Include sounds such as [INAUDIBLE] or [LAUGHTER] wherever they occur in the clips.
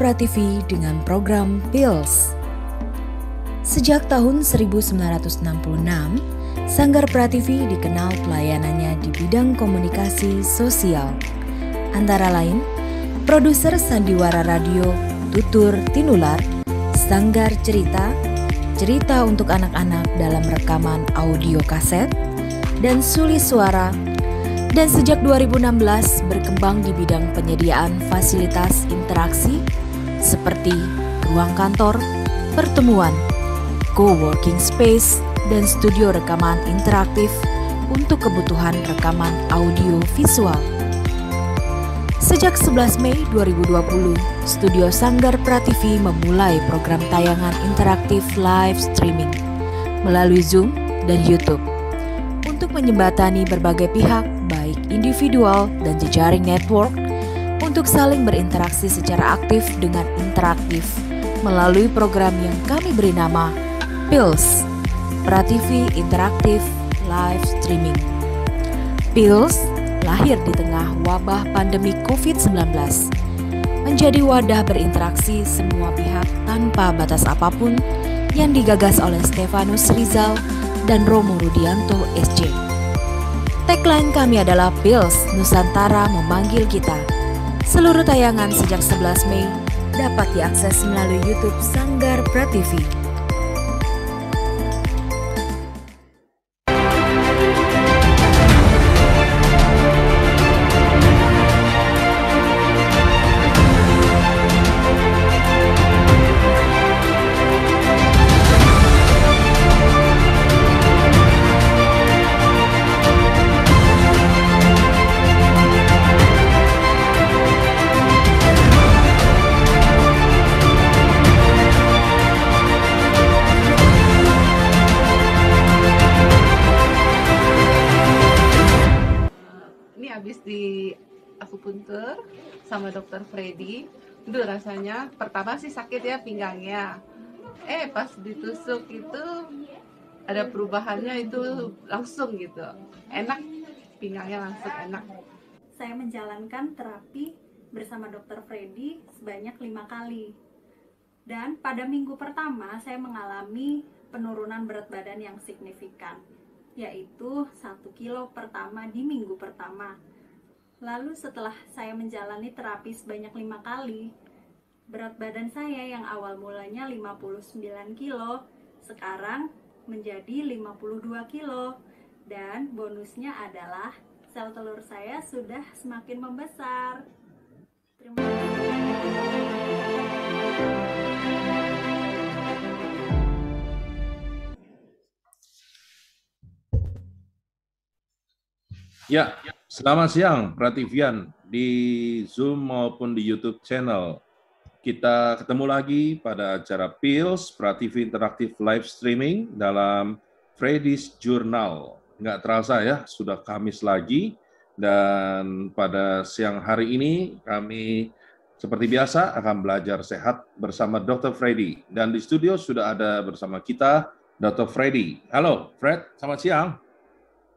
Kopra dengan program Pills. Sejak tahun 1966, Sanggar Prativi dikenal pelayanannya di bidang komunikasi sosial. Antara lain, produser sandiwara radio Tutur Tinular, Sanggar Cerita, cerita untuk anak-anak dalam rekaman audio kaset, dan Suli Suara dan sejak 2016 berkembang di bidang penyediaan fasilitas interaksi seperti ruang kantor, pertemuan, co-working space, dan studio rekaman interaktif untuk kebutuhan rekaman audio visual. Sejak 11 Mei 2020, Studio Sanggar Prativi memulai program tayangan interaktif live streaming melalui Zoom dan YouTube untuk menyembatani berbagai pihak baik individual dan jejaring network untuk saling berinteraksi secara aktif dengan interaktif melalui program yang kami beri nama PILS, Prativi Interaktif Live Streaming. PILS lahir di tengah wabah pandemi COVID-19, menjadi wadah berinteraksi semua pihak tanpa batas apapun yang digagas oleh Stefanus Rizal dan Romo Rudianto SJ. Tagline kami adalah Pils Nusantara memanggil kita Seluruh tayangan sejak 11 Mei dapat diakses melalui YouTube Sanggar Prativi. pertama sih sakit ya pinggangnya eh pas ditusuk itu ada perubahannya itu langsung gitu enak pinggangnya langsung enak saya menjalankan terapi bersama dokter Freddy sebanyak lima kali dan pada minggu pertama saya mengalami penurunan berat badan yang signifikan yaitu satu kilo pertama di minggu pertama. Lalu setelah saya menjalani terapi sebanyak lima kali, Berat badan saya yang awal mulanya 59 kilo, sekarang menjadi 52 kilo. Dan bonusnya adalah sel telur saya sudah semakin membesar. Terima kasih. Ya, selamat siang Prativian di Zoom maupun di YouTube channel kita ketemu lagi pada acara Pills Prativi Interaktif Live Streaming dalam Freddy's Journal. Nggak terasa ya, sudah Kamis lagi. Dan pada siang hari ini kami seperti biasa akan belajar sehat bersama Dr. Freddy. Dan di studio sudah ada bersama kita Dr. Freddy. Halo Fred, selamat siang.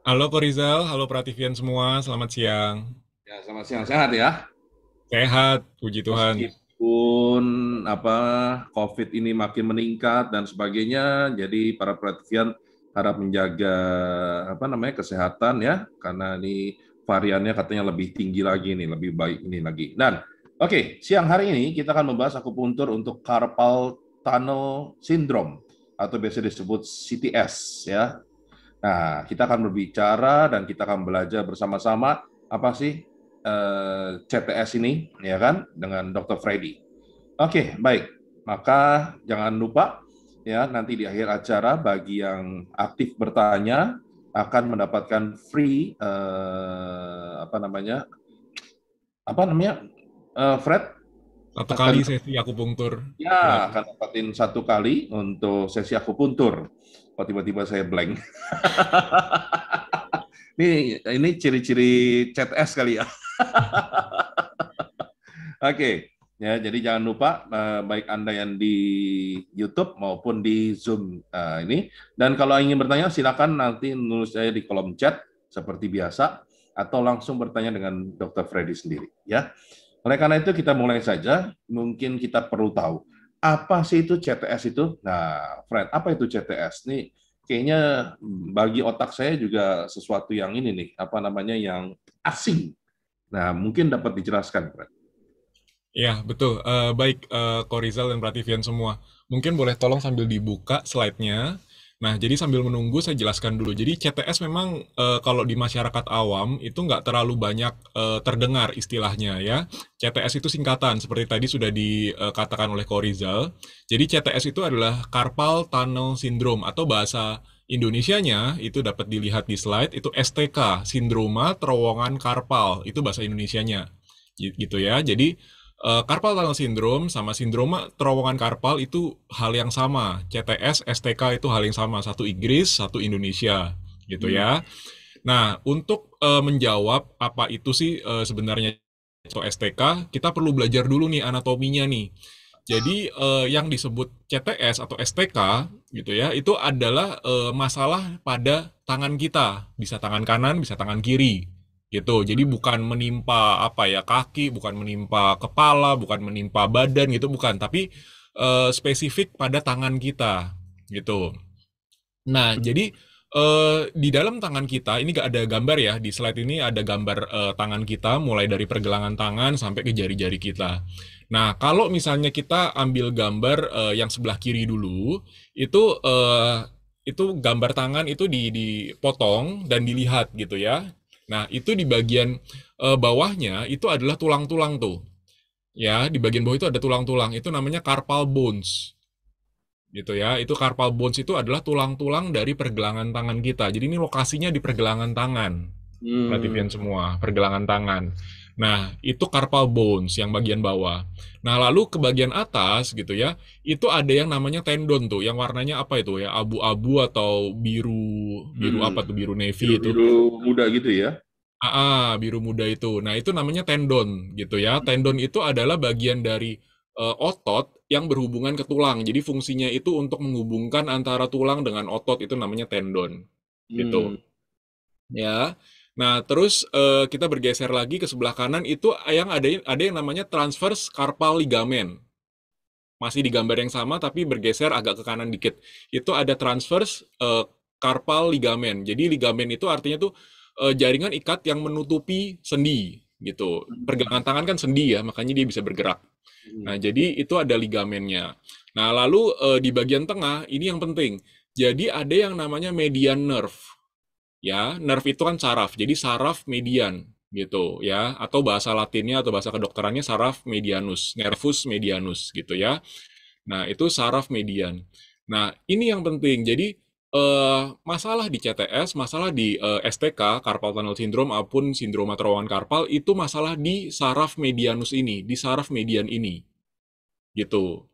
Halo Rizal, halo Prativian semua, selamat siang. Ya, selamat siang, sehat ya. Sehat, puji Tuhan. Meskipun, meskipun apa COVID ini makin meningkat dan sebagainya. Jadi para perhatian harap menjaga apa namanya kesehatan ya karena ini variannya katanya lebih tinggi lagi nih, lebih baik ini lagi. Dan oke, okay, siang hari ini kita akan membahas akupuntur untuk carpal tunnel syndrome atau biasa disebut CTS ya. Nah, kita akan berbicara dan kita akan belajar bersama-sama apa sih eh, CTS ini, ya kan, dengan Dr. Freddy. Oke, okay, baik. Maka jangan lupa ya nanti di akhir acara bagi yang aktif bertanya akan mendapatkan free uh, apa namanya apa namanya uh, Fred satu akan, kali sesi aku puntur ya Berarti. akan dapatin satu kali untuk sesi aku kok tiba-tiba saya blank [LAUGHS] ini ini ciri-ciri chat S kali ya [LAUGHS] oke okay. Ya, jadi jangan lupa eh, baik Anda yang di YouTube maupun di Zoom eh, ini. Dan kalau ingin bertanya silakan nanti nulis saya di kolom chat seperti biasa atau langsung bertanya dengan Dr. Freddy sendiri ya. Oleh karena itu kita mulai saja, mungkin kita perlu tahu apa sih itu CTS itu? Nah, Fred, apa itu CTS? Nih kayaknya bagi otak saya juga sesuatu yang ini nih, apa namanya yang asing. Nah, mungkin dapat dijelaskan, Fred. Ya, betul. Uh, baik, eh, Korizal dan Prativian semua. Mungkin boleh tolong sambil dibuka slide-nya. Nah, jadi sambil menunggu saya jelaskan dulu. Jadi CTS memang eh, kalau di masyarakat awam itu nggak terlalu banyak eh, terdengar istilahnya ya. CTS itu singkatan, seperti tadi sudah dikatakan oleh Korizal. Jadi CTS itu adalah Carpal Tunnel Syndrome atau bahasa Indonesia-nya itu dapat dilihat di slide itu STK, sindroma terowongan karpal, itu bahasa Indonesia-nya Gitu ya. Jadi Karpal eh, carpal tunnel syndrome sama sindroma terowongan karpal itu hal yang sama. CTS, STK itu hal yang sama. Satu Inggris, satu Indonesia, gitu hmm. ya. Nah, untuk uh, menjawab apa itu sih uh, sebenarnya atau STK, kita perlu belajar dulu nih anatominya nih. Jadi uh, yang disebut CTS atau STK gitu ya, itu adalah uh, masalah pada tangan kita, bisa tangan kanan, bisa tangan kiri gitu jadi bukan menimpa apa ya kaki bukan menimpa kepala bukan menimpa badan gitu bukan tapi uh, spesifik pada tangan kita gitu nah hmm. jadi Uh, di dalam tangan kita ini gak ada gambar ya di slide ini ada gambar uh, tangan kita mulai dari pergelangan tangan sampai ke jari-jari kita. Nah kalau misalnya kita ambil gambar uh, yang sebelah kiri dulu itu uh, itu gambar tangan itu dipotong dan dilihat gitu ya. Nah, itu di bagian e, bawahnya itu adalah tulang-tulang tuh. Ya, di bagian bawah itu ada tulang-tulang, itu namanya carpal bones. Gitu ya. Itu carpal bones itu adalah tulang-tulang dari pergelangan tangan kita. Jadi ini lokasinya di pergelangan tangan. Hmm. Latihan semua, pergelangan tangan. Nah, itu carpal bones yang bagian bawah. Nah, lalu ke bagian atas gitu ya, itu ada yang namanya tendon tuh, yang warnanya apa itu ya? Abu-abu atau biru biru hmm. apa tuh? Biru navy biru, itu. Biru muda gitu ya. Ah, biru muda itu. Nah, itu namanya tendon gitu ya. Tendon itu adalah bagian dari uh, otot yang berhubungan ke tulang. Jadi fungsinya itu untuk menghubungkan antara tulang dengan otot itu namanya tendon. Gitu. Hmm. Ya. Nah, terus uh, kita bergeser lagi ke sebelah kanan itu yang ada ada yang namanya transverse carpal ligament. Masih di gambar yang sama tapi bergeser agak ke kanan dikit. Itu ada transverse uh, carpal ligament. Jadi ligamen itu artinya tuh uh, jaringan ikat yang menutupi sendi gitu. Pergelangan tangan kan sendi ya, makanya dia bisa bergerak. Hmm. Nah, jadi itu ada ligamennya. Nah, lalu uh, di bagian tengah ini yang penting. Jadi ada yang namanya median nerve ya nerve itu kan saraf jadi saraf median gitu ya atau bahasa latinnya atau bahasa kedokterannya saraf medianus nervus medianus gitu ya nah itu saraf median nah ini yang penting jadi eh, masalah di CTS masalah di eh, STK carpal tunnel syndrome apun sindroma terowongan karpal itu masalah di saraf medianus ini di saraf median ini gitu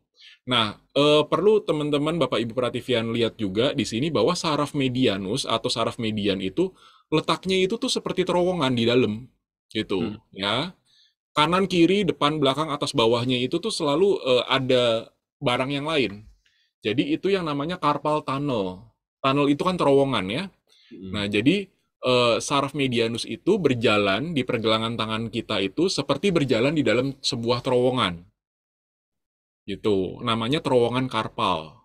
Nah, eh, perlu teman-teman Bapak Ibu perhatian lihat juga di sini bahwa saraf medianus atau saraf median itu letaknya itu tuh seperti terowongan di dalam gitu hmm. ya. Kanan kiri, depan belakang, atas bawahnya itu tuh selalu eh, ada barang yang lain. Jadi itu yang namanya carpal tunnel. Tunnel itu kan terowongan ya. Hmm. Nah, jadi eh, saraf medianus itu berjalan di pergelangan tangan kita itu seperti berjalan di dalam sebuah terowongan itu Namanya terowongan karpal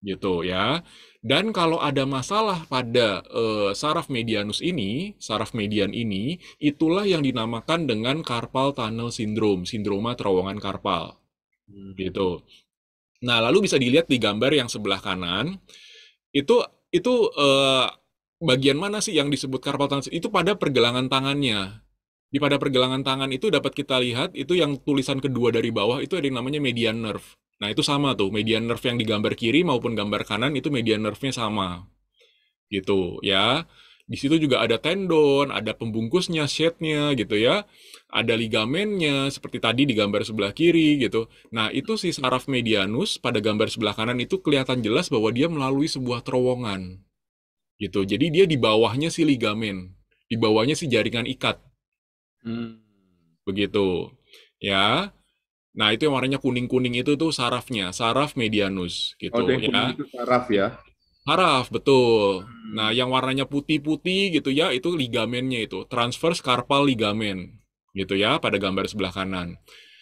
gitu ya. Dan kalau ada masalah pada uh, saraf medianus ini, saraf median ini, itulah yang dinamakan dengan carpal tunnel syndrome, sindroma terowongan karpal. Hmm. Gitu. Nah, lalu bisa dilihat di gambar yang sebelah kanan, itu itu uh, bagian mana sih yang disebut carpal tunnel? Itu pada pergelangan tangannya di pada pergelangan tangan itu dapat kita lihat itu yang tulisan kedua dari bawah itu ada yang namanya median nerve. Nah, itu sama tuh, median nerve yang di gambar kiri maupun gambar kanan itu median nerve-nya sama. Gitu, ya. Di situ juga ada tendon, ada pembungkusnya, shade-nya gitu ya. Ada ligamennya seperti tadi di gambar sebelah kiri gitu. Nah, itu si saraf medianus pada gambar sebelah kanan itu kelihatan jelas bahwa dia melalui sebuah terowongan. Gitu. Jadi dia di bawahnya si ligamen, di bawahnya si jaringan ikat Hmm, begitu. Ya. Nah, itu yang warnanya kuning-kuning itu tuh sarafnya, saraf medianus gitu oh, yang ya. Itu saraf ya. Saraf, betul. Hmm. Nah, yang warnanya putih-putih gitu ya, itu ligamennya itu, transverse carpal ligamen gitu ya pada gambar sebelah kanan.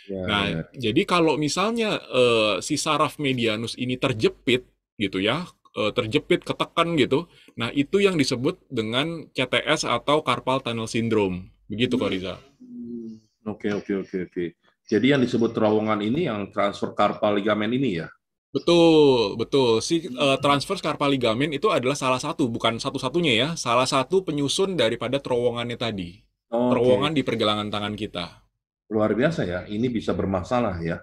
Ya, nah, ya. jadi kalau misalnya uh, si saraf medianus ini terjepit gitu ya, eh, terjepit ketekan gitu. Nah, itu yang disebut dengan CTS atau carpal tunnel syndrome Begitu Kak Riza. Hmm, oke, oke, oke, oke. Jadi yang disebut terowongan ini yang transfer karpal ligamen ini ya? Betul, betul. Si uh, transfer karpal ligamen itu adalah salah satu, bukan satu-satunya ya, salah satu penyusun daripada terowongannya tadi. Oh, terowongan di pergelangan tangan kita. Luar biasa ya, ini bisa bermasalah ya.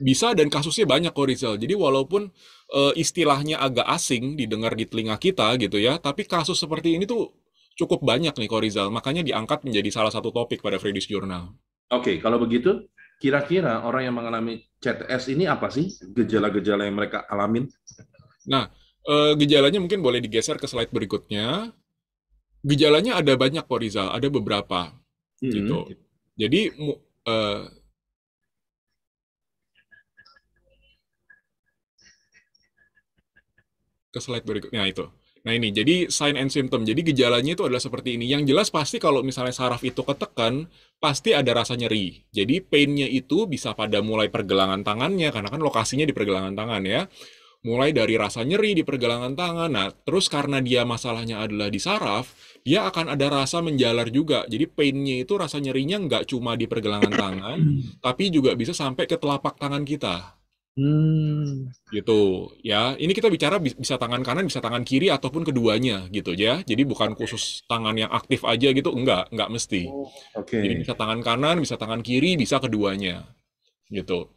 Bisa dan kasusnya banyak kok Rizal. Jadi walaupun uh, istilahnya agak asing didengar di telinga kita gitu ya, tapi kasus seperti ini tuh cukup banyak nih Korizal, makanya diangkat menjadi salah satu topik pada Freddy's Journal. Oke, okay, kalau begitu kira-kira orang yang mengalami CTS ini apa sih gejala-gejala yang mereka alamin? Nah, eh, gejalanya mungkin boleh digeser ke slide berikutnya. Gejalanya ada banyak Korizal, ada beberapa hmm. gitu. Jadi uh, ke slide berikutnya itu. Nah ini, jadi sign and symptom. Jadi gejalanya itu adalah seperti ini. Yang jelas pasti kalau misalnya saraf itu ketekan, pasti ada rasa nyeri. Jadi painnya itu bisa pada mulai pergelangan tangannya, karena kan lokasinya di pergelangan tangan ya. Mulai dari rasa nyeri di pergelangan tangan. Nah, terus karena dia masalahnya adalah di saraf, dia akan ada rasa menjalar juga. Jadi painnya itu rasa nyerinya nggak cuma di pergelangan tangan, [CLEARS THROAT] tapi juga bisa sampai ke telapak tangan kita. Hmm. Gitu ya. Ini kita bicara bisa tangan kanan, bisa tangan kiri ataupun keduanya gitu ya. Jadi bukan khusus tangan yang aktif aja gitu, enggak, enggak mesti. Oh, Oke. Okay. Jadi bisa tangan kanan, bisa tangan kiri, bisa keduanya. Gitu.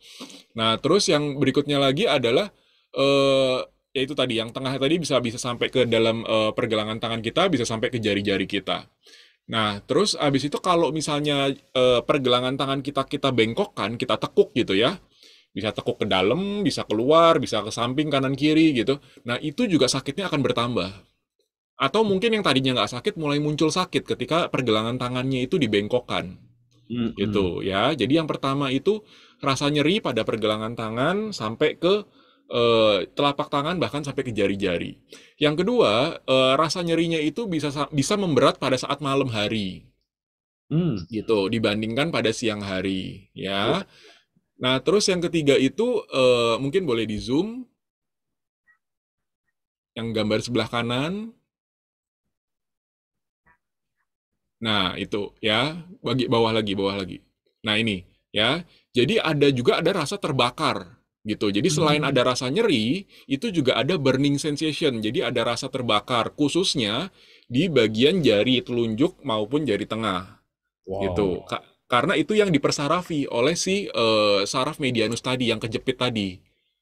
Nah, terus yang berikutnya lagi adalah eh ya tadi yang tengah tadi bisa bisa sampai ke dalam eh, pergelangan tangan kita, bisa sampai ke jari-jari kita. Nah, terus abis itu kalau misalnya eh, pergelangan tangan kita kita bengkokkan, kita tekuk gitu ya bisa tekuk ke dalam, bisa keluar, bisa ke samping kanan kiri gitu. Nah itu juga sakitnya akan bertambah. Atau mungkin yang tadinya nggak sakit mulai muncul sakit ketika pergelangan tangannya itu dibengkokkan. -hmm. Gitu hmm. ya. Jadi yang pertama itu rasa nyeri pada pergelangan tangan sampai ke eh, telapak tangan bahkan sampai ke jari-jari. Yang kedua eh, rasa nyerinya itu bisa bisa memberat pada saat malam hari. Mm. Gitu dibandingkan pada siang hari ya. Iya. Nah, terus yang ketiga itu uh, mungkin boleh di zoom. Yang gambar sebelah kanan. Nah, itu ya, bagi bawah lagi, bawah lagi. Nah, ini ya. Jadi ada juga ada rasa terbakar gitu. Jadi selain hmm. ada rasa nyeri, itu juga ada burning sensation. Jadi ada rasa terbakar khususnya di bagian jari telunjuk maupun jari tengah. Gitu. Wow. Gitu. Karena itu yang dipersarafi oleh si uh, saraf medianus tadi yang kejepit tadi.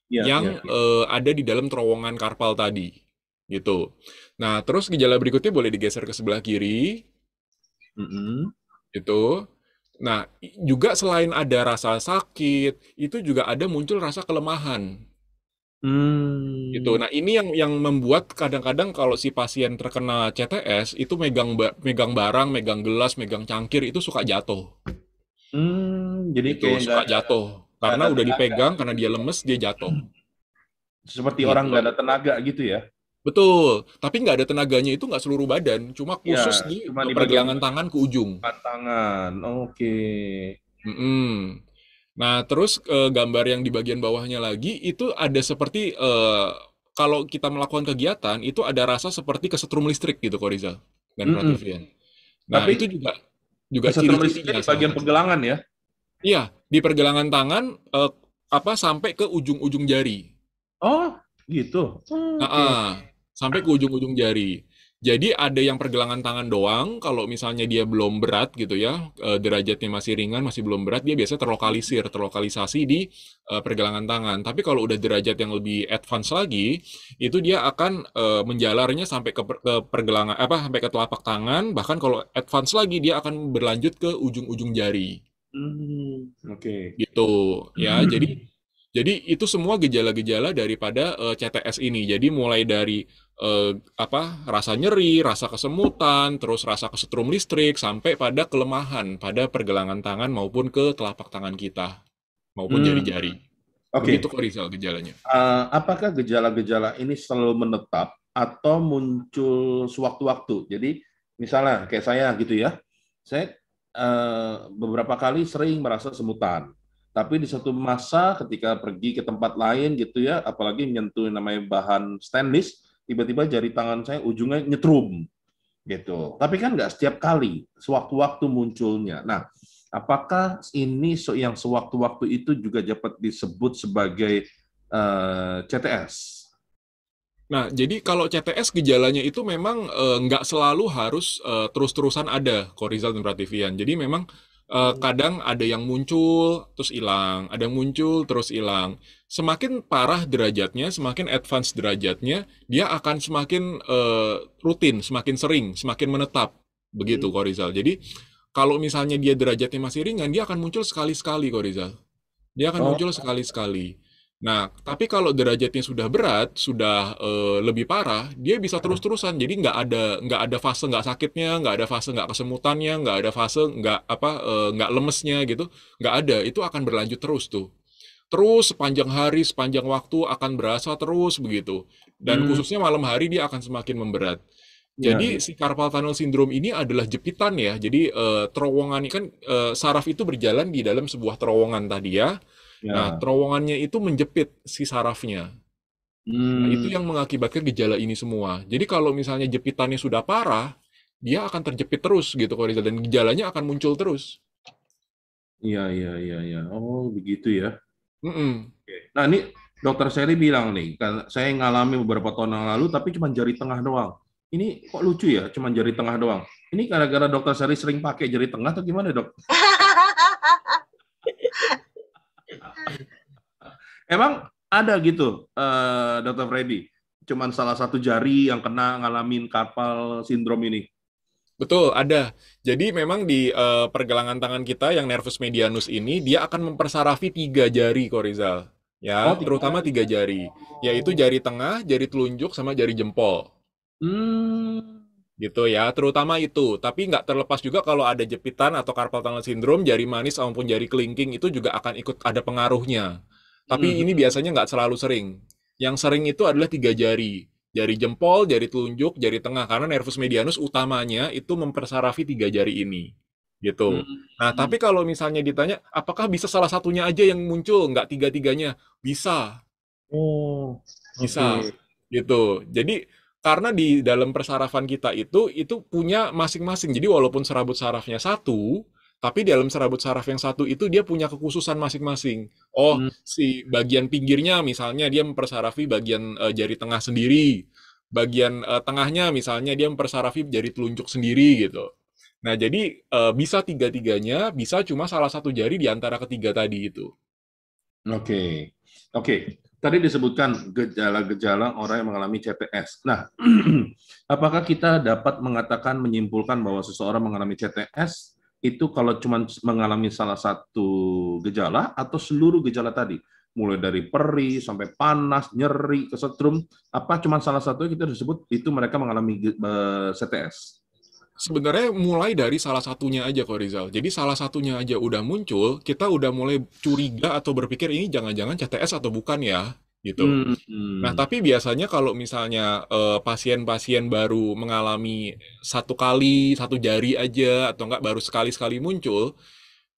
Ya, yang ya, ya. Uh, ada di dalam terowongan karpal tadi. Gitu. Nah, terus gejala berikutnya boleh digeser ke sebelah kiri. Mm -hmm. Gitu. Nah, juga selain ada rasa sakit, itu juga ada muncul rasa kelemahan. Gitu. Hmm. Gitu. Nah, ini yang yang membuat kadang-kadang kalau si pasien terkena CTS itu megang megang barang, megang gelas, megang cangkir itu suka jatuh. Hmm, jadi itu kayak suka jatuh ada, karena ada udah tenaga. dipegang karena dia lemes dia jatuh. Seperti gitu. orang nggak ada tenaga gitu ya. Betul, tapi nggak ada tenaganya itu nggak seluruh badan, cuma iya, khusus ya, di pergelangan tangan ke ujung. Tangan, oke. Okay. Mm -mm. Nah, terus e, gambar yang di bagian bawahnya lagi itu ada seperti e, kalau kita melakukan kegiatan itu ada rasa seperti kesetrum listrik gitu, Koriza dan mm -hmm. Nah, Tapi itu juga juga ciri listrik di bagian sama. pergelangan ya? Iya, di pergelangan tangan e, apa sampai ke ujung-ujung jari. Oh, gitu. Oh, nah, sampai ke ujung-ujung jari. Jadi ada yang pergelangan tangan doang, kalau misalnya dia belum berat gitu ya, eh, derajatnya masih ringan, masih belum berat, dia biasanya terlokalisir, terlokalisasi di eh, pergelangan tangan. Tapi kalau udah derajat yang lebih advance lagi, itu dia akan eh, menjalarnya sampai ke, pergelangan apa sampai ke telapak tangan, bahkan kalau advance lagi dia akan berlanjut ke ujung-ujung jari. Hmm, Oke. Okay. Gitu ya. Hmm. Jadi jadi itu semua gejala-gejala daripada uh, eh, CTS ini. Jadi mulai dari uh, apa rasa nyeri, rasa kesemutan, terus rasa kesetrum listrik sampai pada kelemahan pada pergelangan tangan maupun ke telapak tangan kita maupun hmm. jari-jari. Hmm. Oke. Okay. Itu Rizal gejalanya. Uh, apakah gejala-gejala ini selalu menetap atau muncul sewaktu-waktu? Jadi misalnya kayak saya gitu ya, saya uh, beberapa kali sering merasa semutan tapi di satu masa ketika pergi ke tempat lain gitu ya, apalagi menyentuh namanya bahan stainless, tiba-tiba jari tangan saya ujungnya nyetrum gitu. Tapi kan nggak setiap kali, sewaktu-waktu munculnya. Nah, apakah ini yang sewaktu-waktu itu juga dapat disebut sebagai uh, eh, CTS? Nah, jadi kalau CTS gejalanya itu memang uh, nggak selalu harus uh, terus-terusan ada, Korizal dan Prativian. Jadi memang Uh, kadang ada yang muncul terus hilang, ada yang muncul terus hilang. Semakin parah derajatnya, semakin advance derajatnya, dia akan semakin uh, rutin, semakin sering, semakin menetap, begitu hmm. Korizal. Jadi kalau misalnya dia derajatnya masih ringan, dia akan muncul sekali-sekali Korizal. Dia akan oh. muncul sekali-sekali. Nah, tapi kalau derajatnya sudah berat, sudah uh, lebih parah, dia bisa terus-terusan. Jadi nggak ada nggak ada fase nggak sakitnya, nggak ada fase nggak kesemutannya, nggak ada fase nggak apa uh, nggak lemesnya gitu, nggak ada. Itu akan berlanjut terus tuh. Terus sepanjang hari, sepanjang waktu akan berasa terus begitu. Dan hmm. khususnya malam hari dia akan semakin memberat. Ya, Jadi ya. si carpal tunnel syndrome ini adalah jepitan ya. Jadi uh, terowongan kan uh, saraf itu berjalan di dalam sebuah terowongan tadi ya. Ya. Nah, terowongannya itu menjepit si sarafnya. Nah, hmm. Nah, itu yang mengakibatkan gejala ini semua. Jadi kalau misalnya jepitannya sudah parah, dia akan terjepit terus gitu kalau dan gejalanya akan muncul terus. Iya, iya, iya, iya. Oh, begitu ya. Mm -mm. Nah, ini dokter Seri bilang nih, kan saya ngalami beberapa tahun yang lalu, tapi cuma jari tengah doang. Ini kok lucu ya, cuma jari tengah doang. Ini gara-gara dokter Seri sering pakai jari tengah atau gimana, dok? [LAUGHS] Emang ada gitu, uh, eh, Dr. Freddy. Cuman salah satu jari yang kena ngalamin kapal sindrom ini. Betul, ada. Jadi memang di uh, pergelangan tangan kita yang nervus medianus ini, dia akan mempersarafi tiga jari, Korizal. Ya, oh, tiga. terutama tiga jari. Yaitu jari tengah, jari telunjuk, sama jari jempol. Hmm gitu ya terutama itu tapi nggak terlepas juga kalau ada jepitan atau carpal tunnel syndrome jari manis maupun jari kelingking itu juga akan ikut ada pengaruhnya tapi hmm. ini biasanya nggak selalu sering yang sering itu adalah tiga jari jari jempol jari telunjuk jari tengah karena nervus medianus utamanya itu mempersarafi tiga jari ini gitu hmm. nah hmm. tapi kalau misalnya ditanya apakah bisa salah satunya aja yang muncul nggak tiga tiganya bisa oh, bisa gitu jadi karena di dalam persarafan kita itu itu punya masing-masing. Jadi walaupun serabut sarafnya satu, tapi dalam serabut saraf yang satu itu dia punya kekhususan masing-masing. Oh, hmm. si bagian pinggirnya misalnya dia mempersarafi bagian uh, jari tengah sendiri. Bagian uh, tengahnya misalnya dia mempersarafi jari telunjuk sendiri gitu. Nah, jadi uh, bisa tiga-tiganya, bisa cuma salah satu jari di antara ketiga tadi itu. Oke. Okay. Oke. Tadi disebutkan gejala-gejala orang yang mengalami CTS. Nah, [CLEARS THROAT] apakah kita dapat mengatakan menyimpulkan bahwa seseorang mengalami CTS itu kalau cuma mengalami salah satu gejala atau seluruh gejala tadi, mulai dari perih sampai panas, nyeri, kesetrum, apa cuma salah satu kita disebut itu mereka mengalami eh, CTS? sebenarnya mulai dari salah satunya aja kok Rizal. Jadi salah satunya aja udah muncul, kita udah mulai curiga atau berpikir ini jangan-jangan CTS atau bukan ya gitu. Nah, hmm, hmm. Nah tapi biasanya kalau misalnya eh, pasien-pasien uh, baru mengalami satu kali satu jari aja atau enggak baru sekali-sekali muncul,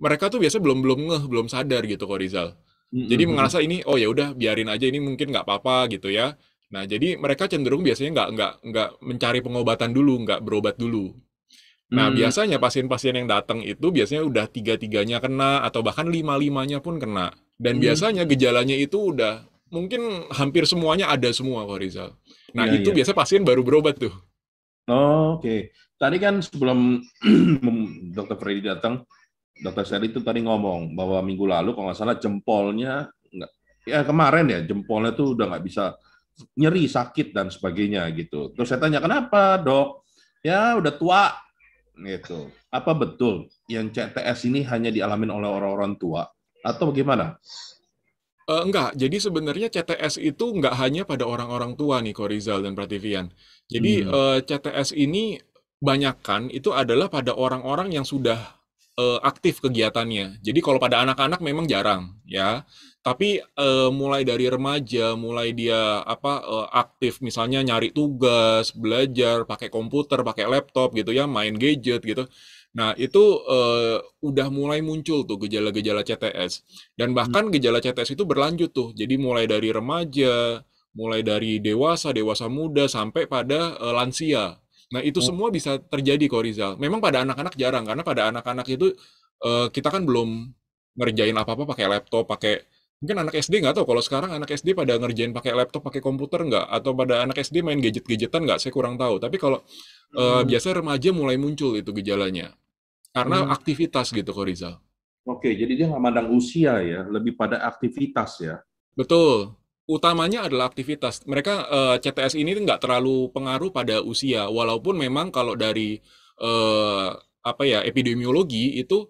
mereka tuh biasanya belum belum ngeh belum sadar gitu kok Rizal. Hmm, jadi hmm. merasa hmm, hmm. ini oh ya udah biarin aja ini mungkin nggak apa-apa gitu ya. Nah jadi mereka cenderung biasanya nggak nggak nggak mencari pengobatan dulu nggak berobat dulu Nah, hmm. biasanya pasien-pasien yang datang itu biasanya udah tiga-tiganya kena atau bahkan lima-limanya pun kena. Dan hmm. biasanya gejalanya itu udah mungkin hampir semuanya ada semua, Pak Rizal. Nah, ya, itu ya. biasa pasien baru berobat tuh. Oh, oke. Okay. Tadi kan sebelum [CLEARS THROAT] Dokter Freddy datang, Dokter Seri itu tadi ngomong bahwa minggu lalu kalau nggak salah jempolnya nggak ya kemarin ya jempolnya tuh udah nggak bisa nyeri, sakit dan sebagainya gitu. Terus saya tanya kenapa, Dok? Ya udah tua Gitu. Apa betul yang CTS ini hanya dialami oleh orang-orang tua atau bagaimana? Uh, enggak, jadi sebenarnya CTS itu enggak hanya pada orang-orang tua nih, Korizal dan Prativian. Jadi hmm. uh, eh, CTS ini banyakkan itu adalah pada orang-orang yang sudah uh, aktif kegiatannya. Jadi kalau pada anak-anak memang jarang ya tapi uh, mulai dari remaja, mulai dia apa uh, aktif misalnya nyari tugas, belajar, pakai komputer, pakai laptop gitu ya, main gadget gitu. Nah, itu uh, udah mulai muncul tuh gejala-gejala CTS. Dan hmm. bahkan hmm. gejala CTS itu berlanjut tuh. Jadi mulai dari remaja, mulai dari dewasa, dewasa muda sampai pada uh, lansia. Nah, itu hmm. semua bisa terjadi kok Rizal. Memang pada anak-anak jarang karena pada anak-anak itu uh, kita kan belum ngerjain apa-apa pakai laptop, pakai Mungkin anak SD nggak tahu kalau sekarang anak SD pada ngerjain pakai laptop, pakai komputer nggak, atau pada anak SD main gadget-gadgetan nggak, saya kurang tahu. Tapi kalau eh, hmm. uh, biasa remaja mulai muncul itu gejalanya karena hmm. aktivitas gitu, kok Rizal. Oke, jadi dia nggak mandang usia ya, lebih pada aktivitas ya. Betul utamanya adalah aktivitas. Mereka uh, eh, CTS ini nggak terlalu pengaruh pada usia, walaupun memang kalau dari uh, apa ya epidemiologi itu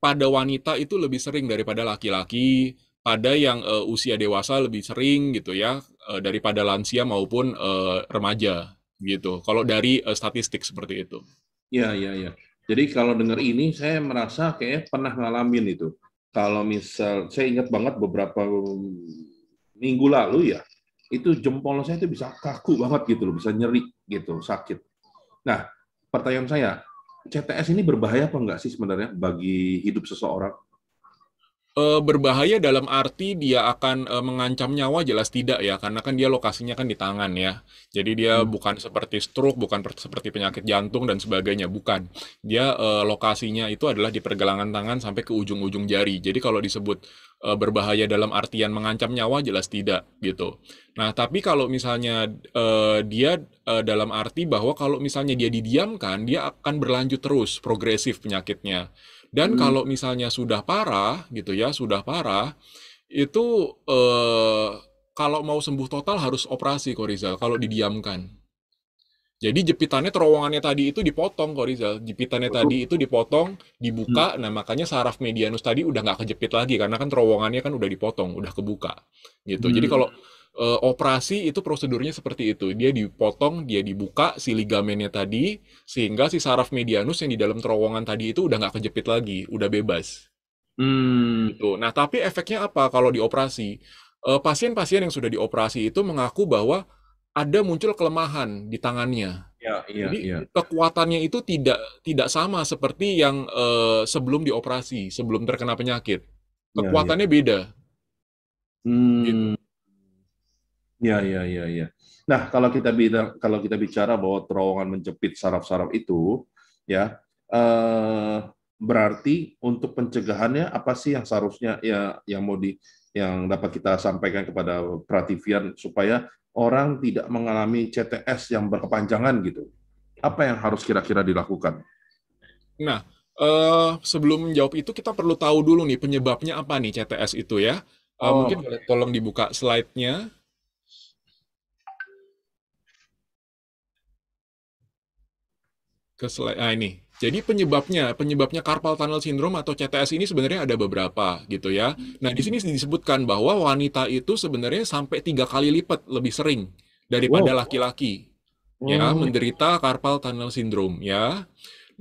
pada wanita itu lebih sering daripada laki-laki, pada yang uh, usia dewasa lebih sering gitu ya uh, daripada lansia maupun uh, remaja gitu. Kalau dari uh, statistik seperti itu. Ya, ya, ya. Jadi kalau dengar ini saya merasa kayak pernah ngalamin itu. Kalau misal saya ingat banget beberapa mm, minggu lalu ya, itu jempol saya itu bisa kaku banget gitu loh, bisa nyeri gitu, sakit. Nah, pertanyaan saya, CTS ini berbahaya apa enggak sih sebenarnya bagi hidup seseorang? Eh, berbahaya dalam arti dia akan uh, mengancam nyawa jelas tidak ya karena kan dia lokasinya kan di tangan ya jadi dia hmm. bukan seperti stroke bukan seperti penyakit jantung dan sebagainya bukan dia uh, lokasinya itu adalah di pergelangan tangan sampai ke ujung-ujung jari jadi kalau disebut uh, berbahaya dalam artian mengancam nyawa jelas tidak gitu nah tapi kalau misalnya uh, dia uh, dalam arti bahwa kalau misalnya dia didiamkan dia akan berlanjut terus progresif penyakitnya dan hmm. kalau misalnya sudah parah gitu ya, sudah parah itu eh, kalau mau sembuh total harus operasi Korizal kalau didiamkan. Jadi jepitannya terowongannya tadi itu dipotong Korizal. Jepitannya tadi itu dipotong, dibuka. Hmm. Nah makanya saraf medianus tadi udah nggak kejepit lagi karena kan terowongannya kan udah dipotong, udah kebuka gitu. Hmm. Jadi kalau uh, operasi itu prosedurnya seperti itu. Dia dipotong, dia dibuka si ligamennya tadi, sehingga si saraf medianus yang di dalam terowongan tadi itu udah nggak kejepit lagi, udah bebas. Hmm. Gitu. Nah, tapi efeknya apa kalau dioperasi? Eh, pasien-pasien uh, yang sudah dioperasi itu mengaku bahwa ada muncul kelemahan di tangannya. Ya, iya, Jadi iya. kekuatannya itu tidak tidak sama seperti yang uh, sebelum dioperasi, sebelum terkena penyakit. Ya, ya. Kekuatannya ya, iya. beda. Hmm. Gitu. Ya, ya, ya, ya. Nah, kalau kita bicara, kalau kita bicara bahwa terowongan menjepit saraf-saraf itu, ya, eh, berarti untuk pencegahannya apa sih yang seharusnya ya yang mau di yang dapat kita sampaikan kepada Prativian supaya orang tidak mengalami CTS yang berkepanjangan gitu. Apa yang harus kira-kira dilakukan? Nah, eh, sebelum menjawab itu kita perlu tahu dulu nih penyebabnya apa nih CTS itu ya. Eh, oh. mungkin boleh tolong dibuka slide-nya. Ke slide, ah ini. Jadi penyebabnya, penyebabnya carpal tunnel syndrome atau CTS ini sebenarnya ada beberapa gitu ya. Nah, di sini disebutkan bahwa wanita itu sebenarnya sampai tiga kali lipat lebih sering daripada laki-laki wow. wow. ya hmm. menderita carpal tunnel syndrome ya.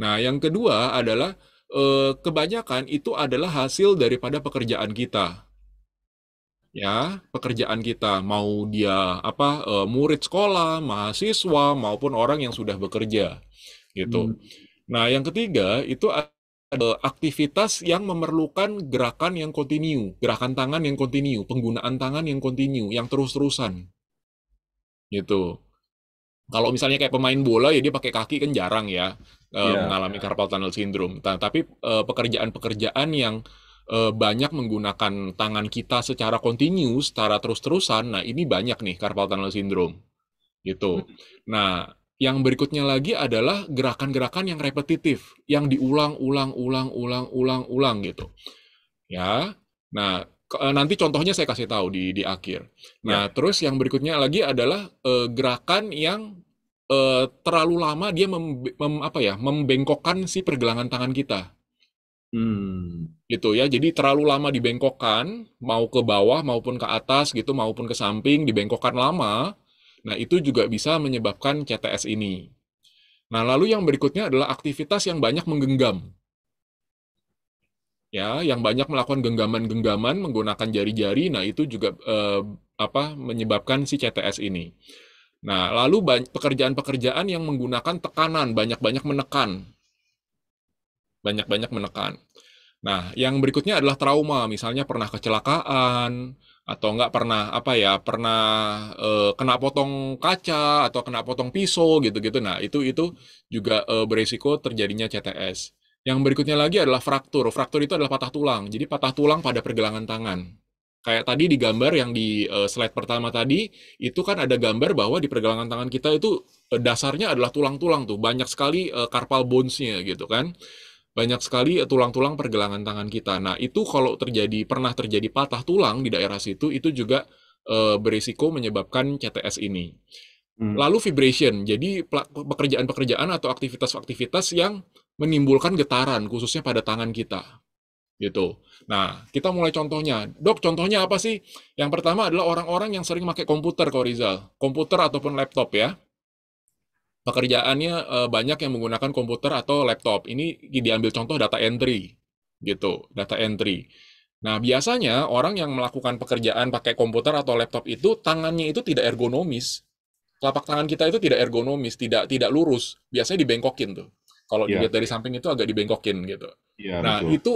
Nah, yang kedua adalah eh, kebanyakan itu adalah hasil daripada pekerjaan kita. Ya, pekerjaan kita mau dia apa eh, murid sekolah, mahasiswa maupun orang yang sudah bekerja gitu. Hmm. Nah, yang ketiga itu ada aktivitas yang memerlukan gerakan yang kontinu, gerakan tangan yang kontinu, penggunaan tangan yang kontinu, yang terus-terusan. Gitu. Kalau misalnya kayak pemain bola ya dia pakai kaki kan jarang ya yeah. Iya. mengalami carpal tunnel syndrome. Nah, tapi eh, pekerjaan-pekerjaan yang eh, banyak menggunakan tangan kita secara kontinu, secara terus-terusan, nah ini banyak nih carpal tunnel syndrome gitu. Hmm. Nah, yang berikutnya lagi adalah gerakan-gerakan yang repetitif, yang diulang, ulang, ulang, ulang, ulang, ulang gitu. Ya, nah eh, nanti contohnya saya kasih tahu di di akhir. Nah, ya. terus yang berikutnya lagi adalah uh, gerakan yang uh, terlalu lama dia mem, mem, apa ya membengkokkan si pergelangan tangan kita. Hmm. Gitu ya. Jadi terlalu lama dibengkokkan, mau ke bawah maupun ke atas gitu maupun ke samping dibengkokkan lama, Nah, itu juga bisa menyebabkan CTS ini. Nah, lalu yang berikutnya adalah aktivitas yang banyak menggenggam. Ya, yang banyak melakukan genggaman-genggaman menggunakan jari-jari, nah itu juga eh, apa menyebabkan si CTS ini. Nah, lalu pekerjaan-pekerjaan yang menggunakan tekanan, banyak-banyak menekan. Banyak-banyak menekan. Nah, yang berikutnya adalah trauma, misalnya pernah kecelakaan, atau enggak pernah apa ya pernah eh, kena potong kaca atau kena potong pisau gitu-gitu nah itu itu juga eh, beresiko terjadinya CTS yang berikutnya lagi adalah fraktur fraktur itu adalah patah tulang jadi patah tulang pada pergelangan tangan kayak tadi di gambar yang di e, slide pertama tadi itu kan ada gambar bahwa di pergelangan tangan kita itu eh, dasarnya adalah tulang-tulang tuh banyak sekali eh, carpal bonesnya gitu kan banyak sekali eh, tulang-tulang pergelangan tangan kita. Nah, itu kalau terjadi pernah terjadi patah tulang di daerah situ itu juga e, berisiko menyebabkan CTS ini. Hmm. Lalu vibration. Jadi pekerjaan-pekerjaan atau aktivitas-aktivitas yang menimbulkan getaran khususnya pada tangan kita. Gitu. Nah, kita mulai contohnya. Dok, contohnya apa sih? Yang pertama adalah orang-orang yang sering pakai komputer, Rizal, Komputer ataupun laptop ya pekerjaannya uh, banyak yang menggunakan komputer atau laptop. Ini diambil contoh data entry, gitu, data entry. Nah, biasanya orang yang melakukan pekerjaan pakai komputer atau laptop itu tangannya itu tidak ergonomis. Telapak tangan kita itu tidak ergonomis, tidak tidak lurus. Biasanya dibengkokin tuh. Kalau yeah. dilihat dari samping itu agak dibengkokin gitu. Yeah, nah, betul. itu